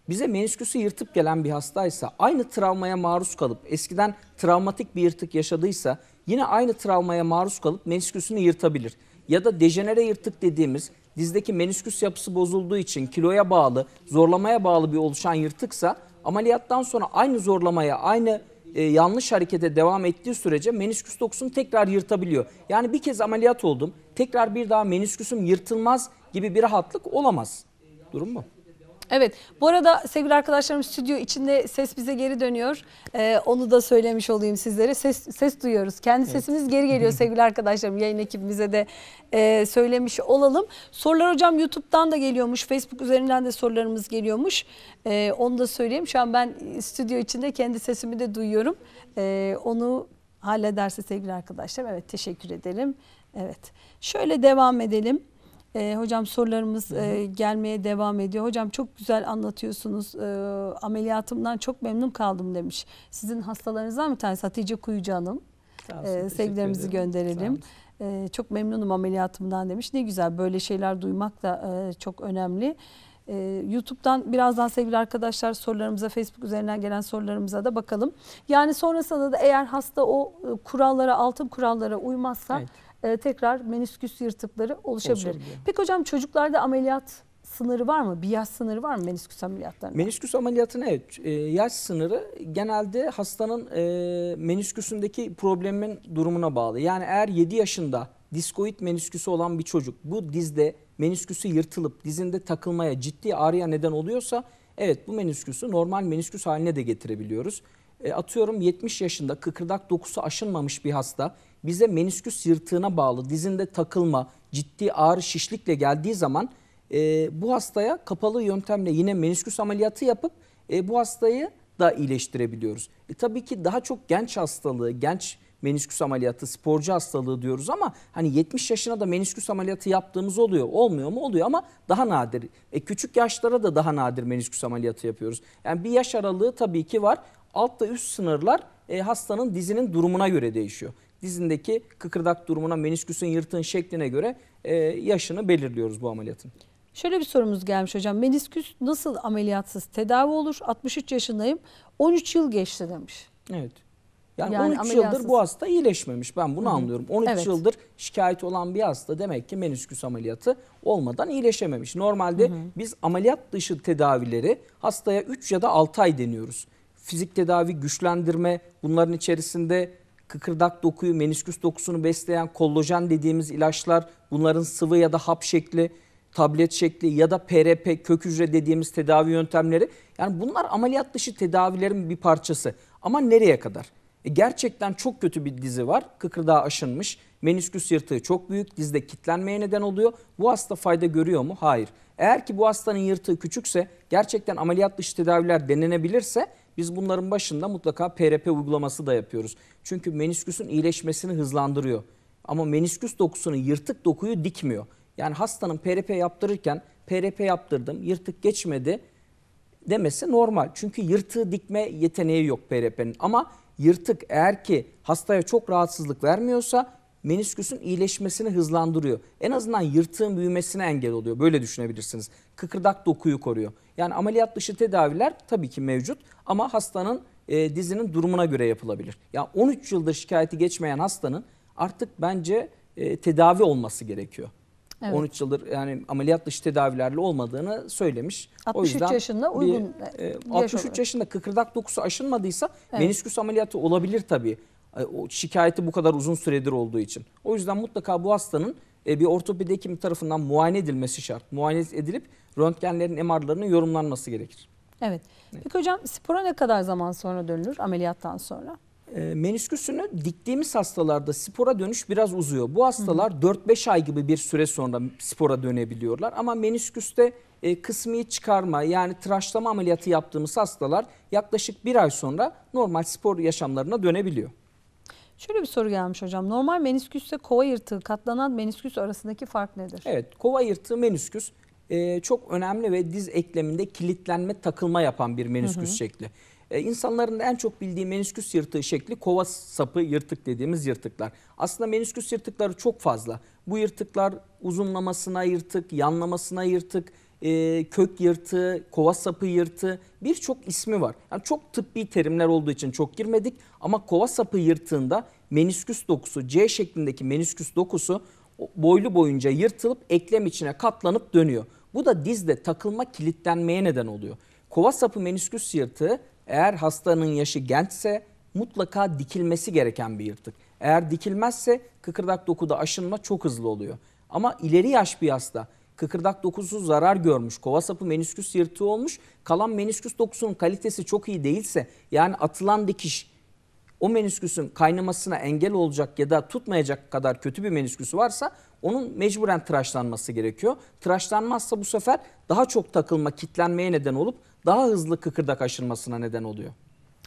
Speaker 2: bize menisküsü yırtıp gelen bir hastaysa aynı travmaya maruz kalıp eskiden travmatik bir yırtık yaşadıysa yine aynı travmaya maruz kalıp menisküsünü yırtabilir. Ya da dejenere yırtık dediğimiz dizdeki menisküs yapısı bozulduğu için kiloya bağlı, zorlamaya bağlı bir oluşan yırtıksa ameliyattan sonra aynı zorlamaya, aynı e, yanlış harekete devam ettiği sürece menisküs dokusunu tekrar yırtabiliyor. Yani bir kez ameliyat oldum tekrar bir daha menisküsüm yırtılmaz gibi bir rahatlık olamaz. Durum mu?
Speaker 1: Evet bu arada sevgili arkadaşlarım stüdyo içinde ses bize geri dönüyor. Ee, onu da söylemiş olayım sizlere. Ses, ses duyuyoruz. Kendi evet. sesimiz geri geliyor sevgili arkadaşlarım. Yayın ekibimize de e, söylemiş olalım. Sorular hocam YouTube'dan da geliyormuş. Facebook üzerinden de sorularımız geliyormuş. E, onu da söyleyeyim. Şu an ben stüdyo içinde kendi sesimi de duyuyorum. E, onu hallederse sevgili arkadaşlar. Evet teşekkür ederim. Evet şöyle devam edelim. E, hocam sorularımız e, gelmeye devam ediyor. Hocam çok güzel anlatıyorsunuz. E, ameliyatımdan çok memnun kaldım demiş. Sizin hastalarınızdan bir tanesi Hatice Kuyucu Hanım. e, sevgilerimizi gönderelim. E, çok memnunum ameliyatımdan demiş. Ne güzel böyle şeyler duymak da e, çok önemli. E, YouTube'dan birazdan sevgili arkadaşlar sorularımıza Facebook üzerinden gelen sorularımıza da bakalım. Yani sonrasında da eğer hasta o e, kurallara altın kurallara uymazsa... Evet e, tekrar menisküs yırtıkları oluşabilir. oluşabilir. Peki hocam çocuklarda ameliyat sınırı var mı? Bir yaş sınırı var mı menisküs ameliyatlarında?
Speaker 2: Menisküs ameliyatına evet. E, yaş sınırı genelde hastanın e, menisküsündeki problemin durumuna bağlı. Yani eğer 7 yaşında diskoid menisküsü olan bir çocuk bu dizde menisküsü yırtılıp dizinde takılmaya ciddi ağrıya neden oluyorsa evet bu menisküsü normal menisküs haline de getirebiliyoruz. E, atıyorum 70 yaşında kıkırdak dokusu aşınmamış bir hasta bize menisküs yırtığına bağlı dizinde takılma, ciddi ağrı şişlikle geldiği zaman e, bu hastaya kapalı yöntemle yine menisküs ameliyatı yapıp e, bu hastayı da iyileştirebiliyoruz. E, tabii ki daha çok genç hastalığı, genç menisküs ameliyatı, sporcu hastalığı diyoruz ama hani 70 yaşına da menisküs ameliyatı yaptığımız oluyor. Olmuyor mu? Oluyor ama daha nadir. E, küçük yaşlara da daha nadir menisküs ameliyatı yapıyoruz. Yani bir yaş aralığı tabii ki var Altta üst sınırlar e, hastanın dizinin durumuna göre değişiyor. Dizindeki kıkırdak durumuna, menisküsün yırtığın şekline göre e, yaşını belirliyoruz bu ameliyatın.
Speaker 1: Şöyle bir sorumuz gelmiş hocam. Menisküs nasıl ameliyatsız tedavi olur? 63 yaşındayım. 13 yıl geçti demiş.
Speaker 2: Evet. Yani, yani 13 ameliyatsız. yıldır bu hasta iyileşmemiş. Ben bunu Hı-hı. anlıyorum. 13 evet. yıldır şikayet olan bir hasta demek ki menisküs ameliyatı olmadan iyileşememiş. Normalde Hı-hı. biz ameliyat dışı tedavileri hastaya 3 ya da 6 ay deniyoruz fizik tedavi, güçlendirme bunların içerisinde kıkırdak dokuyu, menisküs dokusunu besleyen kollajen dediğimiz ilaçlar, bunların sıvı ya da hap şekli, tablet şekli ya da PRP, kök hücre dediğimiz tedavi yöntemleri. Yani bunlar ameliyat dışı tedavilerin bir parçası. Ama nereye kadar? E gerçekten çok kötü bir dizi var. Kıkırdağı aşınmış, menisküs yırtığı çok büyük, dizde kitlenmeye neden oluyor. Bu hasta fayda görüyor mu? Hayır. Eğer ki bu hastanın yırtığı küçükse, gerçekten ameliyat dışı tedaviler denenebilirse biz bunların başında mutlaka PRP uygulaması da yapıyoruz. Çünkü menisküsün iyileşmesini hızlandırıyor. Ama menisküs dokusunu yırtık dokuyu dikmiyor. Yani hastanın PRP yaptırırken PRP yaptırdım yırtık geçmedi demesi normal. Çünkü yırtığı dikme yeteneği yok PRP'nin. Ama yırtık eğer ki hastaya çok rahatsızlık vermiyorsa menisküsün iyileşmesini hızlandırıyor. En azından yırtığın büyümesine engel oluyor. Böyle düşünebilirsiniz. Kıkırdak dokuyu koruyor. Yani ameliyat dışı tedaviler tabii ki mevcut ama hastanın e, dizinin durumuna göre yapılabilir. Ya yani 13 yıldır şikayeti geçmeyen hastanın artık bence e, tedavi olması gerekiyor. Evet. 13 yıldır yani ameliyat dışı tedavilerle olmadığını söylemiş. 63 o yüzden yaşında uygun bir, e, 63 yaşında kıkırdak dokusu aşınmadıysa evet. menisküs ameliyatı olabilir tabii o şikayeti bu kadar uzun süredir olduğu için. O yüzden mutlaka bu hastanın e, bir ortopedi hekimi tarafından muayene edilmesi şart. Muayene edilip röntgenlerin MR'larının yorumlanması gerekir.
Speaker 1: Evet. Peki hocam spora ne kadar zaman sonra dönülür ameliyattan sonra?
Speaker 2: E, menisküsünü diktiğimiz hastalarda spora dönüş biraz uzuyor. Bu hastalar 4-5 ay gibi bir süre sonra spora dönebiliyorlar. Ama menisküste e, kısmi çıkarma yani tıraşlama ameliyatı yaptığımız hastalar yaklaşık bir ay sonra normal spor yaşamlarına dönebiliyor.
Speaker 1: Şöyle bir soru gelmiş hocam. Normal menisküsle kova yırtığı katlanan menisküs arasındaki fark nedir? Evet
Speaker 2: kova yırtığı menisküs e, çok önemli ve diz ekleminde kilitlenme takılma yapan bir menisküs hı hı. şekli. E, insanların en çok bildiği menisküs yırtığı şekli kova sapı yırtık dediğimiz yırtıklar. Aslında menisküs yırtıkları çok fazla. Bu yırtıklar uzunlamasına yırtık, yanlamasına yırtık, e, kök yırtı, kova sapı yırtı, birçok ismi var. Yani çok tıbbi terimler olduğu için çok girmedik ama kova sapı yırtığında menisküs dokusu, C şeklindeki menisküs dokusu boylu boyunca yırtılıp eklem içine katlanıp dönüyor. Bu da dizde takılma kilitlenmeye neden oluyor. Kova sapı menisküs yırtığı eğer hastanın yaşı gençse mutlaka dikilmesi gereken bir yırtık. Eğer dikilmezse kıkırdak dokuda aşınma çok hızlı oluyor. Ama ileri yaş bir hasta kıkırdak dokusu zarar görmüş, kova sapı menisküs yırtığı olmuş. Kalan menisküs dokusunun kalitesi çok iyi değilse yani atılan dikiş o menisküsün kaynamasına engel olacak ya da tutmayacak kadar kötü bir menisküsü varsa onun mecburen tıraşlanması gerekiyor. Tıraşlanmazsa bu sefer daha çok takılma, kitlenmeye neden olup daha hızlı kıkırdak aşırmasına neden oluyor.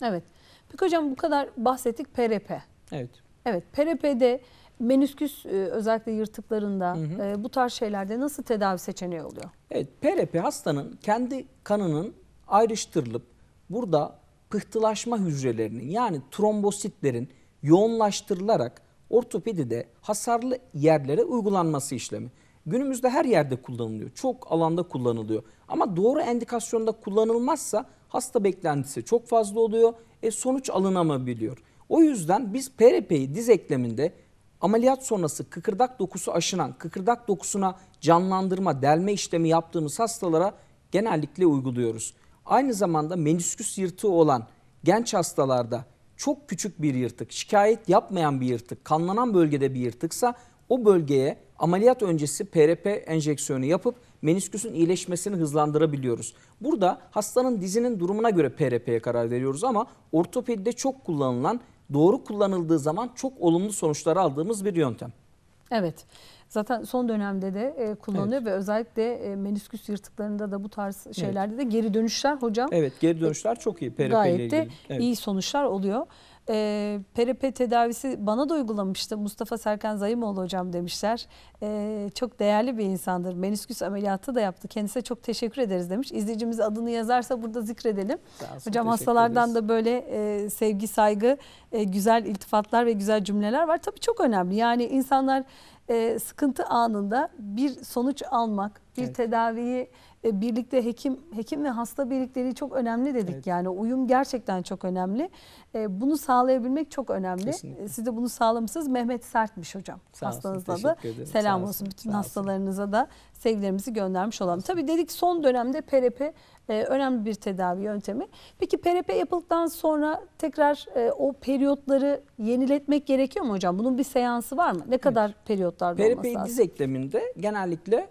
Speaker 1: Evet. Peki hocam bu kadar bahsettik PRP. Evet. Evet PRP'de Menüsküs e, özellikle yırtıklarında hı hı. E, bu tarz şeylerde nasıl tedavi seçeneği oluyor?
Speaker 2: Evet PRP hastanın kendi kanının ayrıştırılıp burada pıhtılaşma hücrelerinin yani trombositlerin yoğunlaştırılarak ortopedide hasarlı yerlere uygulanması işlemi. Günümüzde her yerde kullanılıyor. Çok alanda kullanılıyor. Ama doğru endikasyonda kullanılmazsa hasta beklentisi çok fazla oluyor. E sonuç alınamabiliyor. O yüzden biz PRP'yi diz ekleminde ameliyat sonrası kıkırdak dokusu aşınan, kıkırdak dokusuna canlandırma, delme işlemi yaptığımız hastalara genellikle uyguluyoruz. Aynı zamanda menisküs yırtığı olan genç hastalarda çok küçük bir yırtık, şikayet yapmayan bir yırtık, kanlanan bölgede bir yırtıksa o bölgeye ameliyat öncesi PRP enjeksiyonu yapıp menisküsün iyileşmesini hızlandırabiliyoruz. Burada hastanın dizinin durumuna göre PRP'ye karar veriyoruz ama ortopedide çok kullanılan doğru kullanıldığı zaman çok olumlu sonuçlar aldığımız bir yöntem.
Speaker 1: Evet. Zaten son dönemde de e, kullanılıyor evet. ve özellikle e, menisküs yırtıklarında da bu tarz şeylerde evet. de geri dönüşler hocam. Evet
Speaker 2: geri e, dönüşler çok iyi Gayet de evet. iyi
Speaker 1: sonuçlar oluyor. E, ee, PRP tedavisi bana da uygulamıştı. Mustafa Serkan Zayımoğlu hocam demişler. E, çok değerli bir insandır. Menisküs ameliyatı da yaptı. Kendisine çok teşekkür ederiz demiş. İzleyicimiz adını yazarsa burada zikredelim. Olsun, hocam hastalardan ederiz. da böyle e, sevgi, saygı, e, güzel iltifatlar ve güzel cümleler var. Tabii çok önemli. Yani insanlar e, sıkıntı anında bir sonuç almak, bir evet. tedaviyi e, birlikte hekim hekim ve hasta birlikleri çok önemli dedik. Evet. Yani uyum gerçekten çok önemli. E, bunu sağlayabilmek çok önemli. E, Kesinlikle. Siz de bunu sağlamışsınız. Mehmet Sertmiş hocam. Sağ Hastanızla olsun, da selam Sağ olsun. Bütün Sağ hastalarınıza olsun. da sevgilerimizi göndermiş olalım. tabi dedik son dönemde PRP önemli bir tedavi yöntemi. Peki PRP yapıldıktan sonra tekrar o periyotları yeniletmek gerekiyor mu hocam? Bunun bir seansı var mı? Ne kadar evet. periyotlarda PRP olması lazım? PRP diz
Speaker 2: ekleminde genellikle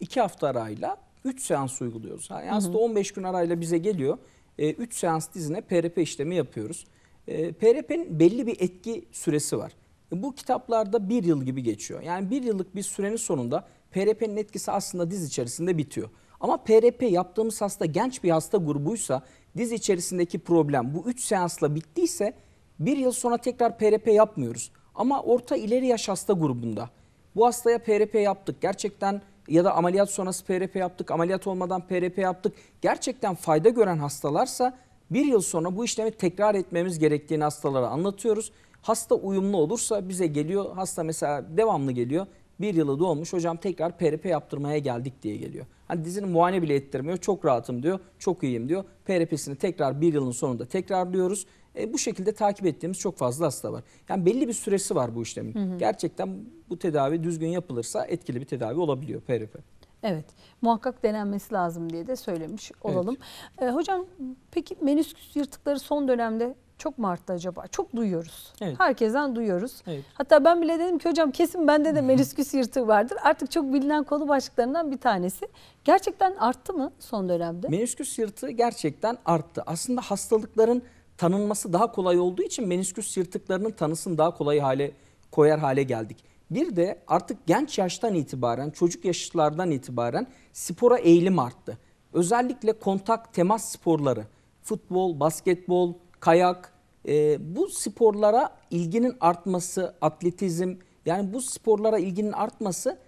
Speaker 2: 2 hafta arayla 3 seans uyguluyoruz. Yani aslında 15 gün arayla bize geliyor. 3 e, seans dizine PRP işlemi yapıyoruz. E, PRP'nin belli bir etki süresi var. E, bu kitaplarda 1 yıl gibi geçiyor. Yani 1 yıllık bir sürenin sonunda PRP'nin etkisi aslında diz içerisinde bitiyor. Ama PRP yaptığımız hasta genç bir hasta grubuysa diz içerisindeki problem bu 3 seansla bittiyse bir yıl sonra tekrar PRP yapmıyoruz. Ama orta ileri yaş hasta grubunda bu hastaya PRP yaptık. Gerçekten ya da ameliyat sonrası PRP yaptık, ameliyat olmadan PRP yaptık gerçekten fayda gören hastalarsa bir yıl sonra bu işlemi tekrar etmemiz gerektiğini hastalara anlatıyoruz. Hasta uyumlu olursa bize geliyor, hasta mesela devamlı geliyor. Bir yılı dolmuş hocam tekrar PRP yaptırmaya geldik diye geliyor. Hani dizini muayene bile ettirmiyor. Çok rahatım diyor. Çok iyiyim diyor. PRP'sini tekrar bir yılın sonunda tekrarlıyoruz. E, bu şekilde takip ettiğimiz çok fazla hasta var. Yani belli bir süresi var bu işlemin. Hı hı. Gerçekten bu tedavi düzgün yapılırsa etkili bir tedavi olabiliyor PRP.
Speaker 1: Evet muhakkak denenmesi lazım diye de söylemiş olalım. Evet. E, hocam peki menisküs yırtıkları son dönemde çok mu arttı acaba? Çok duyuyoruz. Evet. Herkesten duyuyoruz. Evet. Hatta ben bile dedim ki hocam kesin bende de menisküs yırtığı vardır. Artık çok bilinen konu başlıklarından bir tanesi. Gerçekten arttı mı son dönemde?
Speaker 2: Menisküs yırtığı gerçekten arttı. Aslında hastalıkların tanınması daha kolay olduğu için menisküs yırtıklarının tanısını daha kolay hale koyar hale geldik. Bir de artık genç yaştan itibaren, çocuk yaşlardan itibaren spora eğilim arttı. Özellikle kontak temas sporları, futbol, basketbol, kayak, e, bu sporlara ilginin artması, atletizm, yani bu sporlara ilginin artması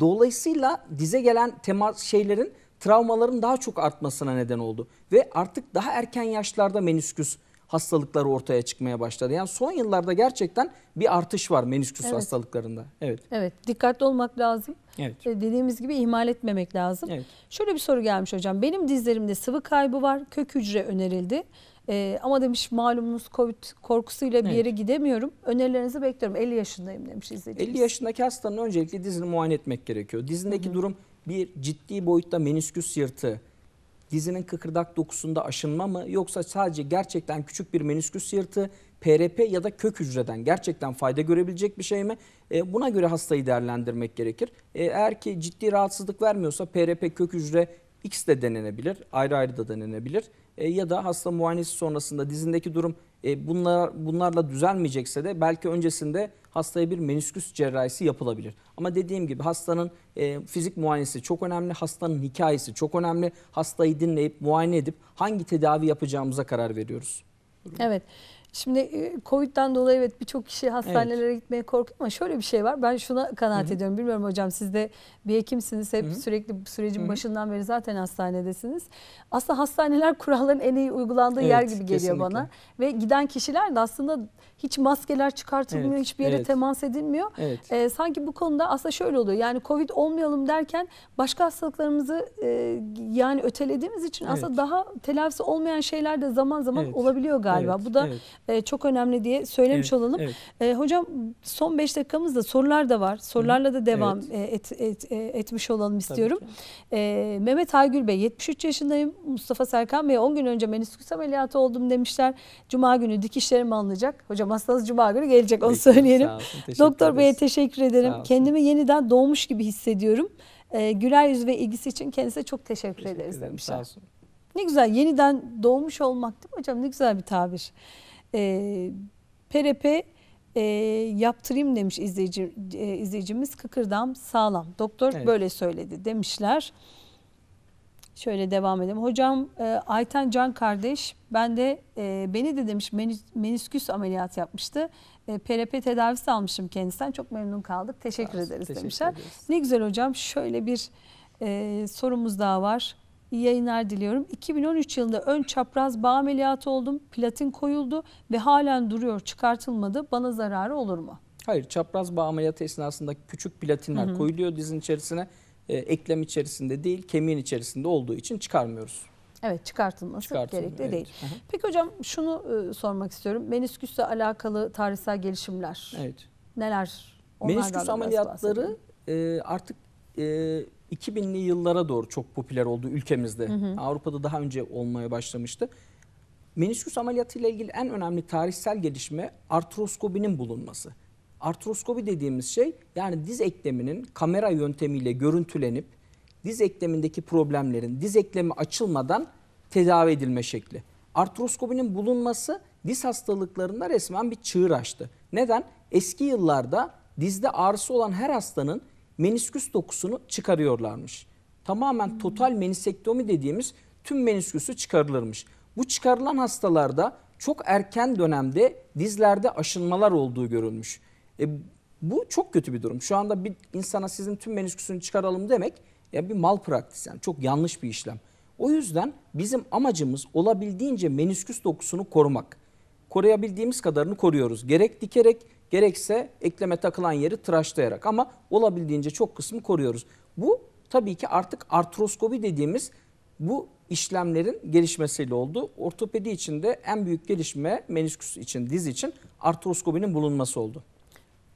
Speaker 2: dolayısıyla dize gelen temas şeylerin travmaların daha çok artmasına neden oldu. Ve artık daha erken yaşlarda menisküs hastalıkları ortaya çıkmaya başladı. Yani son yıllarda gerçekten bir artış var menisküs evet. hastalıklarında.
Speaker 1: Evet. Evet, dikkatli olmak lazım. Evet. E, dediğimiz gibi ihmal etmemek lazım. Evet. Şöyle bir soru gelmiş hocam. Benim dizlerimde sıvı kaybı var. Kök hücre önerildi. E, ama demiş malumunuz Covid korkusuyla bir evet. yere gidemiyorum. Önerilerinizi bekliyorum. 50 yaşındayım demiş izleyicimiz. 50
Speaker 2: yaşındaki hastanın öncelikle dizini muayene etmek gerekiyor. Dizindeki Hı -hı. durum bir ciddi boyutta menisküs yırtığı dizinin kıkırdak dokusunda aşınma mı yoksa sadece gerçekten küçük bir menisküs yırtığı PRP ya da kök hücreden gerçekten fayda görebilecek bir şey mi? E, buna göre hastayı değerlendirmek gerekir. E, eğer ki ciddi rahatsızlık vermiyorsa PRP kök hücre X de denenebilir, ayrı ayrı da denenebilir. E, ya da hasta muayenesi sonrasında dizindeki durum e, bunlar bunlarla düzelmeyecekse de belki öncesinde hastaya bir menisküs cerrahisi yapılabilir. Ama dediğim gibi hastanın e, fizik muayenesi çok önemli, hastanın hikayesi çok önemli. Hastayı dinleyip muayene edip hangi tedavi yapacağımıza karar veriyoruz.
Speaker 1: Evet. Şimdi e, Covid'den dolayı evet birçok kişi hastanelere evet. gitmeye korkuyor ama şöyle bir şey var. Ben şuna kanaat Hı-hı. ediyorum. Bilmiyorum hocam siz de bir hekimsiniz. Hep Hı-hı. sürekli sürecin Hı-hı. başından beri zaten hastanedesiniz. Aslında hastaneler kuralların en iyi uygulandığı evet, yer gibi geliyor kesinlikle. bana. Ve giden kişiler de aslında hiç maskeler çıkartılmıyor, evet, hiçbir yere evet. temas edilmiyor. Evet. Ee, sanki bu konuda aslında şöyle oluyor. Yani Covid olmayalım derken başka hastalıklarımızı e, yani ötelediğimiz için evet. aslında daha telafisi olmayan şeyler de zaman zaman evet. olabiliyor galiba. Evet, bu da evet e, çok önemli diye söylemiş evet, olalım. Evet. E, hocam son 5 dakikamızda sorular da var. Sorularla da devam evet. E, et, et, et, etmiş olalım istiyorum. E, Mehmet Aygül Bey 73 yaşındayım. Mustafa Serkan Bey 10 gün önce menisküs ameliyatı oldum demişler. Cuma günü dikişlerim alınacak. Hocam hastanız cuma günü gelecek onu Bekliyorum, söyleyelim. Olsun, Doktor Bey'e teşekkür ederim. Kendimi yeniden doğmuş gibi hissediyorum. E, güler yüz ve ilgisi için kendisine çok teşekkür, teşekkür ederiz ederim, demişler. Ne güzel yeniden doğmuş olmak değil mi hocam? Ne güzel bir tabir. E, PRP e, yaptırayım demiş izleyici, e, izleyicimiz. Kıkırdam sağlam. Doktor evet. böyle söyledi demişler. Şöyle devam edelim. Hocam e, Ayten Can kardeş ben de e, beni de demiş menisküs ameliyat yapmıştı. E, PRP tedavisi almışım kendisinden. Çok memnun kaldık. Teşekkür Sağ ederiz teşekkür demişler. Ederiz. Ne güzel hocam şöyle bir e, sorumuz daha var. İyi yayınlar diliyorum. 2013 yılında ön çapraz bağ ameliyatı oldum. Platin koyuldu ve halen duruyor çıkartılmadı. Bana zararı olur mu?
Speaker 2: Hayır çapraz bağ ameliyatı esnasında küçük platinler hı hı. koyuluyor dizin içerisine. E, eklem içerisinde değil kemiğin içerisinde olduğu için çıkarmıyoruz.
Speaker 1: Evet çıkartılması gerekli evet. değil. Hı hı. Peki hocam şunu e, sormak istiyorum. Menisküsle alakalı tarihsel gelişimler evet. neler? Menisküs ameliyatları
Speaker 2: e, artık e, 2000'li yıllara doğru çok popüler oldu ülkemizde. Hı hı. Avrupa'da daha önce olmaya başlamıştı. Menisküs ameliyatı ile ilgili en önemli tarihsel gelişme artroskobinin bulunması. Artroskobi dediğimiz şey yani diz ekleminin kamera yöntemiyle görüntülenip diz eklemindeki problemlerin diz eklemi açılmadan tedavi edilme şekli. Artroskobinin bulunması diz hastalıklarında resmen bir çığır açtı. Neden? Eski yıllarda dizde ağrısı olan her hastanın menisküs dokusunu çıkarıyorlarmış. Tamamen total menisektomi dediğimiz tüm menisküsü çıkarılırmış. Bu çıkarılan hastalarda çok erken dönemde dizlerde aşınmalar olduğu görülmüş. E, bu çok kötü bir durum. Şu anda bir insana sizin tüm menisküsünü çıkaralım demek ya bir mal praktis yani çok yanlış bir işlem. O yüzden bizim amacımız olabildiğince menisküs dokusunu korumak. Koruyabildiğimiz kadarını koruyoruz. Gerek dikerek Gerekse ekleme takılan yeri tıraşlayarak ama olabildiğince çok kısmı koruyoruz. Bu tabii ki artık artroskopi dediğimiz bu işlemlerin gelişmesiyle oldu. Ortopedi için de en büyük gelişme menisküs için, diz için artroskopinin bulunması oldu.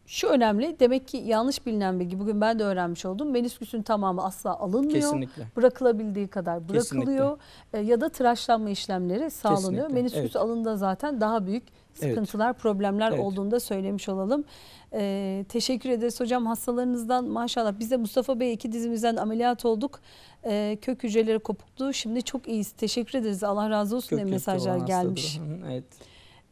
Speaker 1: Şu önemli demek ki yanlış bilinen bilgi bugün ben de öğrenmiş oldum. Menisküsün tamamı asla alınmıyor. Kesinlikle. Bırakılabildiği kadar bırakılıyor. Kesinlikle. Ya da tıraşlanma işlemleri sağlanıyor. Kesinlikle. Menisküs evet. alında zaten daha büyük sıkıntılar, evet. problemler evet. olduğunu da söylemiş olalım. Ee, teşekkür ederiz hocam hastalarınızdan maşallah. Biz de Mustafa Bey iki dizimizden ameliyat olduk. Ee, kök hücreleri kopuktu. Şimdi çok iyiyiz. Teşekkür ederiz. Allah razı olsun diye mesajlar gelmiş. Evet.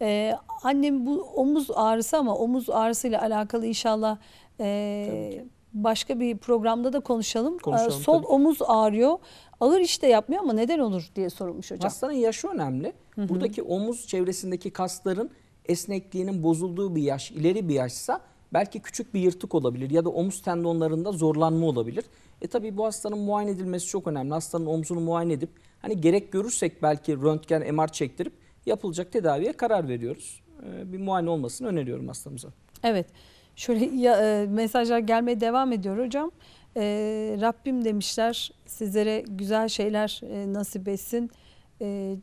Speaker 1: Ee, annem bu omuz ağrısı ama omuz ağrısıyla alakalı inşallah e, başka bir programda da konuşalım. Ee, konuşalım Sol tabii. omuz ağrıyor. Ağır işte yapmıyor ama neden olur diye sorulmuş hocam. Hastanın yaşı önemli. Hı hı. Buradaki omuz çevresindeki
Speaker 2: kasların esnekliğinin bozulduğu bir yaş, ileri bir yaşsa belki küçük bir yırtık olabilir ya da omuz tendonlarında zorlanma olabilir. E tabii bu hastanın muayene edilmesi çok önemli. Hastanın omzunu muayene edip hani gerek görürsek belki röntgen, MR çektirip yapılacak tedaviye karar veriyoruz. E, bir muayene olmasını öneriyorum hastamıza.
Speaker 1: Evet. Şöyle ya, e, mesajlar gelmeye devam ediyor hocam. E, Rabbim demişler sizlere güzel şeyler e, nasip etsin. E,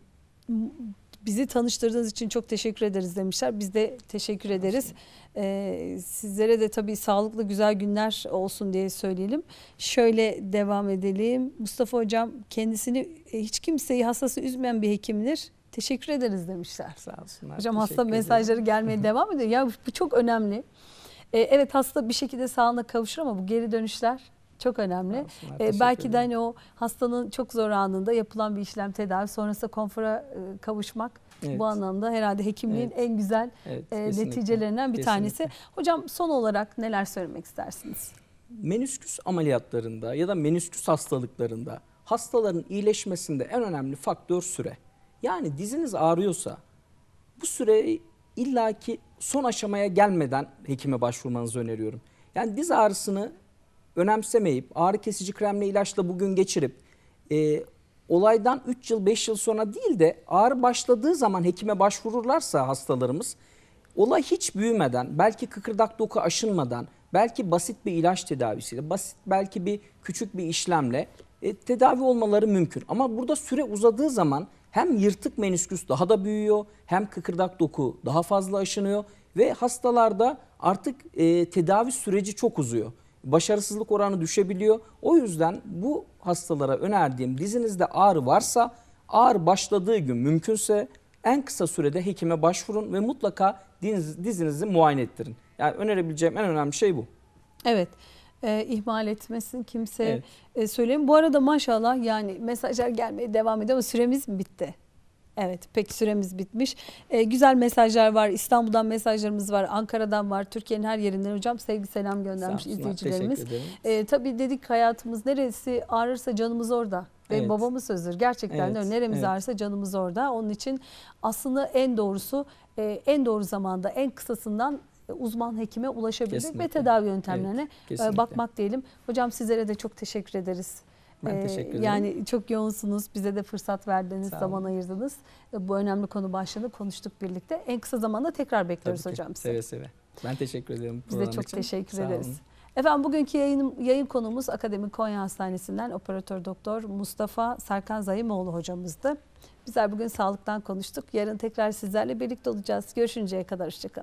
Speaker 1: bizi tanıştırdığınız için çok teşekkür ederiz demişler. Biz de teşekkür ederiz. Ee, sizlere de tabii sağlıklı güzel günler olsun diye söyleyelim. Şöyle devam edelim. Mustafa Hocam kendisini e, hiç kimseyi hassası üzmeyen bir hekimdir. Teşekkür ederiz demişler. Sağ olsunlar. Hocam hasta ederim. mesajları gelmeye devam ediyor. Ya bu çok önemli. Ee, evet hasta bir şekilde sağlığına kavuşur ama bu geri dönüşler çok önemli. Ee, belki de hani o hastanın çok zor anında yapılan bir işlem tedavi sonrasında konfora e, kavuşmak evet. bu anlamda herhalde hekimliğin evet. en güzel evet, e, neticelerinden bir kesinlikle. tanesi. Hocam son olarak neler söylemek istersiniz?
Speaker 2: Menüsküs ameliyatlarında ya da menüsküs hastalıklarında hastaların iyileşmesinde en önemli faktör süre. Yani diziniz ağrıyorsa bu süreyi illaki son aşamaya gelmeden hekime başvurmanızı öneriyorum. Yani diz ağrısını önemsemeyip ağrı kesici kremle ilaçla bugün geçirip e, olaydan 3 yıl 5 yıl sonra değil de ağrı başladığı zaman hekime başvururlarsa hastalarımız olay hiç büyümeden belki kıkırdak doku aşınmadan belki basit bir ilaç tedavisiyle basit belki bir küçük bir işlemle e, tedavi olmaları mümkün. Ama burada süre uzadığı zaman hem yırtık menisküs daha da büyüyor hem kıkırdak doku daha fazla aşınıyor ve hastalarda artık e, tedavi süreci çok uzuyor başarısızlık oranı düşebiliyor. O yüzden bu hastalara önerdiğim dizinizde ağrı varsa ağrı başladığı gün mümkünse en kısa sürede hekime başvurun ve mutlaka dizinizi, dizinizi muayene ettirin. Yani önerebileceğim en önemli şey bu.
Speaker 1: Evet e, ihmal etmesin kimse evet. e, söyleyeyim. Bu arada maşallah yani mesajlar gelmeye devam ediyor ama süremiz bitti. Evet peki süremiz bitmiş. Ee, güzel mesajlar var. İstanbul'dan mesajlarımız var. Ankara'dan var. Türkiye'nin her yerinden hocam sevgi selam göndermiş Sağ izleyicilerimiz. Ee, tabii dedik hayatımız neresi ağrırsa canımız orada. Ve evet. babamın sözüdür. Gerçekten evet. de neremiz evet. ağrırsa canımız orada. Onun için aslında en doğrusu e, en doğru zamanda en kısasından e, uzman hekime ulaşabilmek ve tedavi yöntemlerine evet, e, bakmak diyelim. Hocam sizlere de çok teşekkür ederiz.
Speaker 2: Ben teşekkür ederim. Yani
Speaker 1: çok yoğunsunuz. Bize de fırsat verdiniz, zaman ayırdınız. E, bu önemli konu başlığını konuştuk birlikte. En kısa zamanda tekrar bekliyoruz Tabii ki. hocam.
Speaker 2: Seve seve. Ben teşekkür ederim. Biz de çok için. teşekkür Sağ ederiz. Olun.
Speaker 1: Efendim bugünkü yayın, yayın konumuz Akademi Konya Hastanesi'nden operatör doktor Mustafa Serkan Zayımoğlu hocamızdı. Bizler bugün sağlıktan konuştuk. Yarın tekrar sizlerle birlikte olacağız. Görüşünceye kadar hoşçakalın.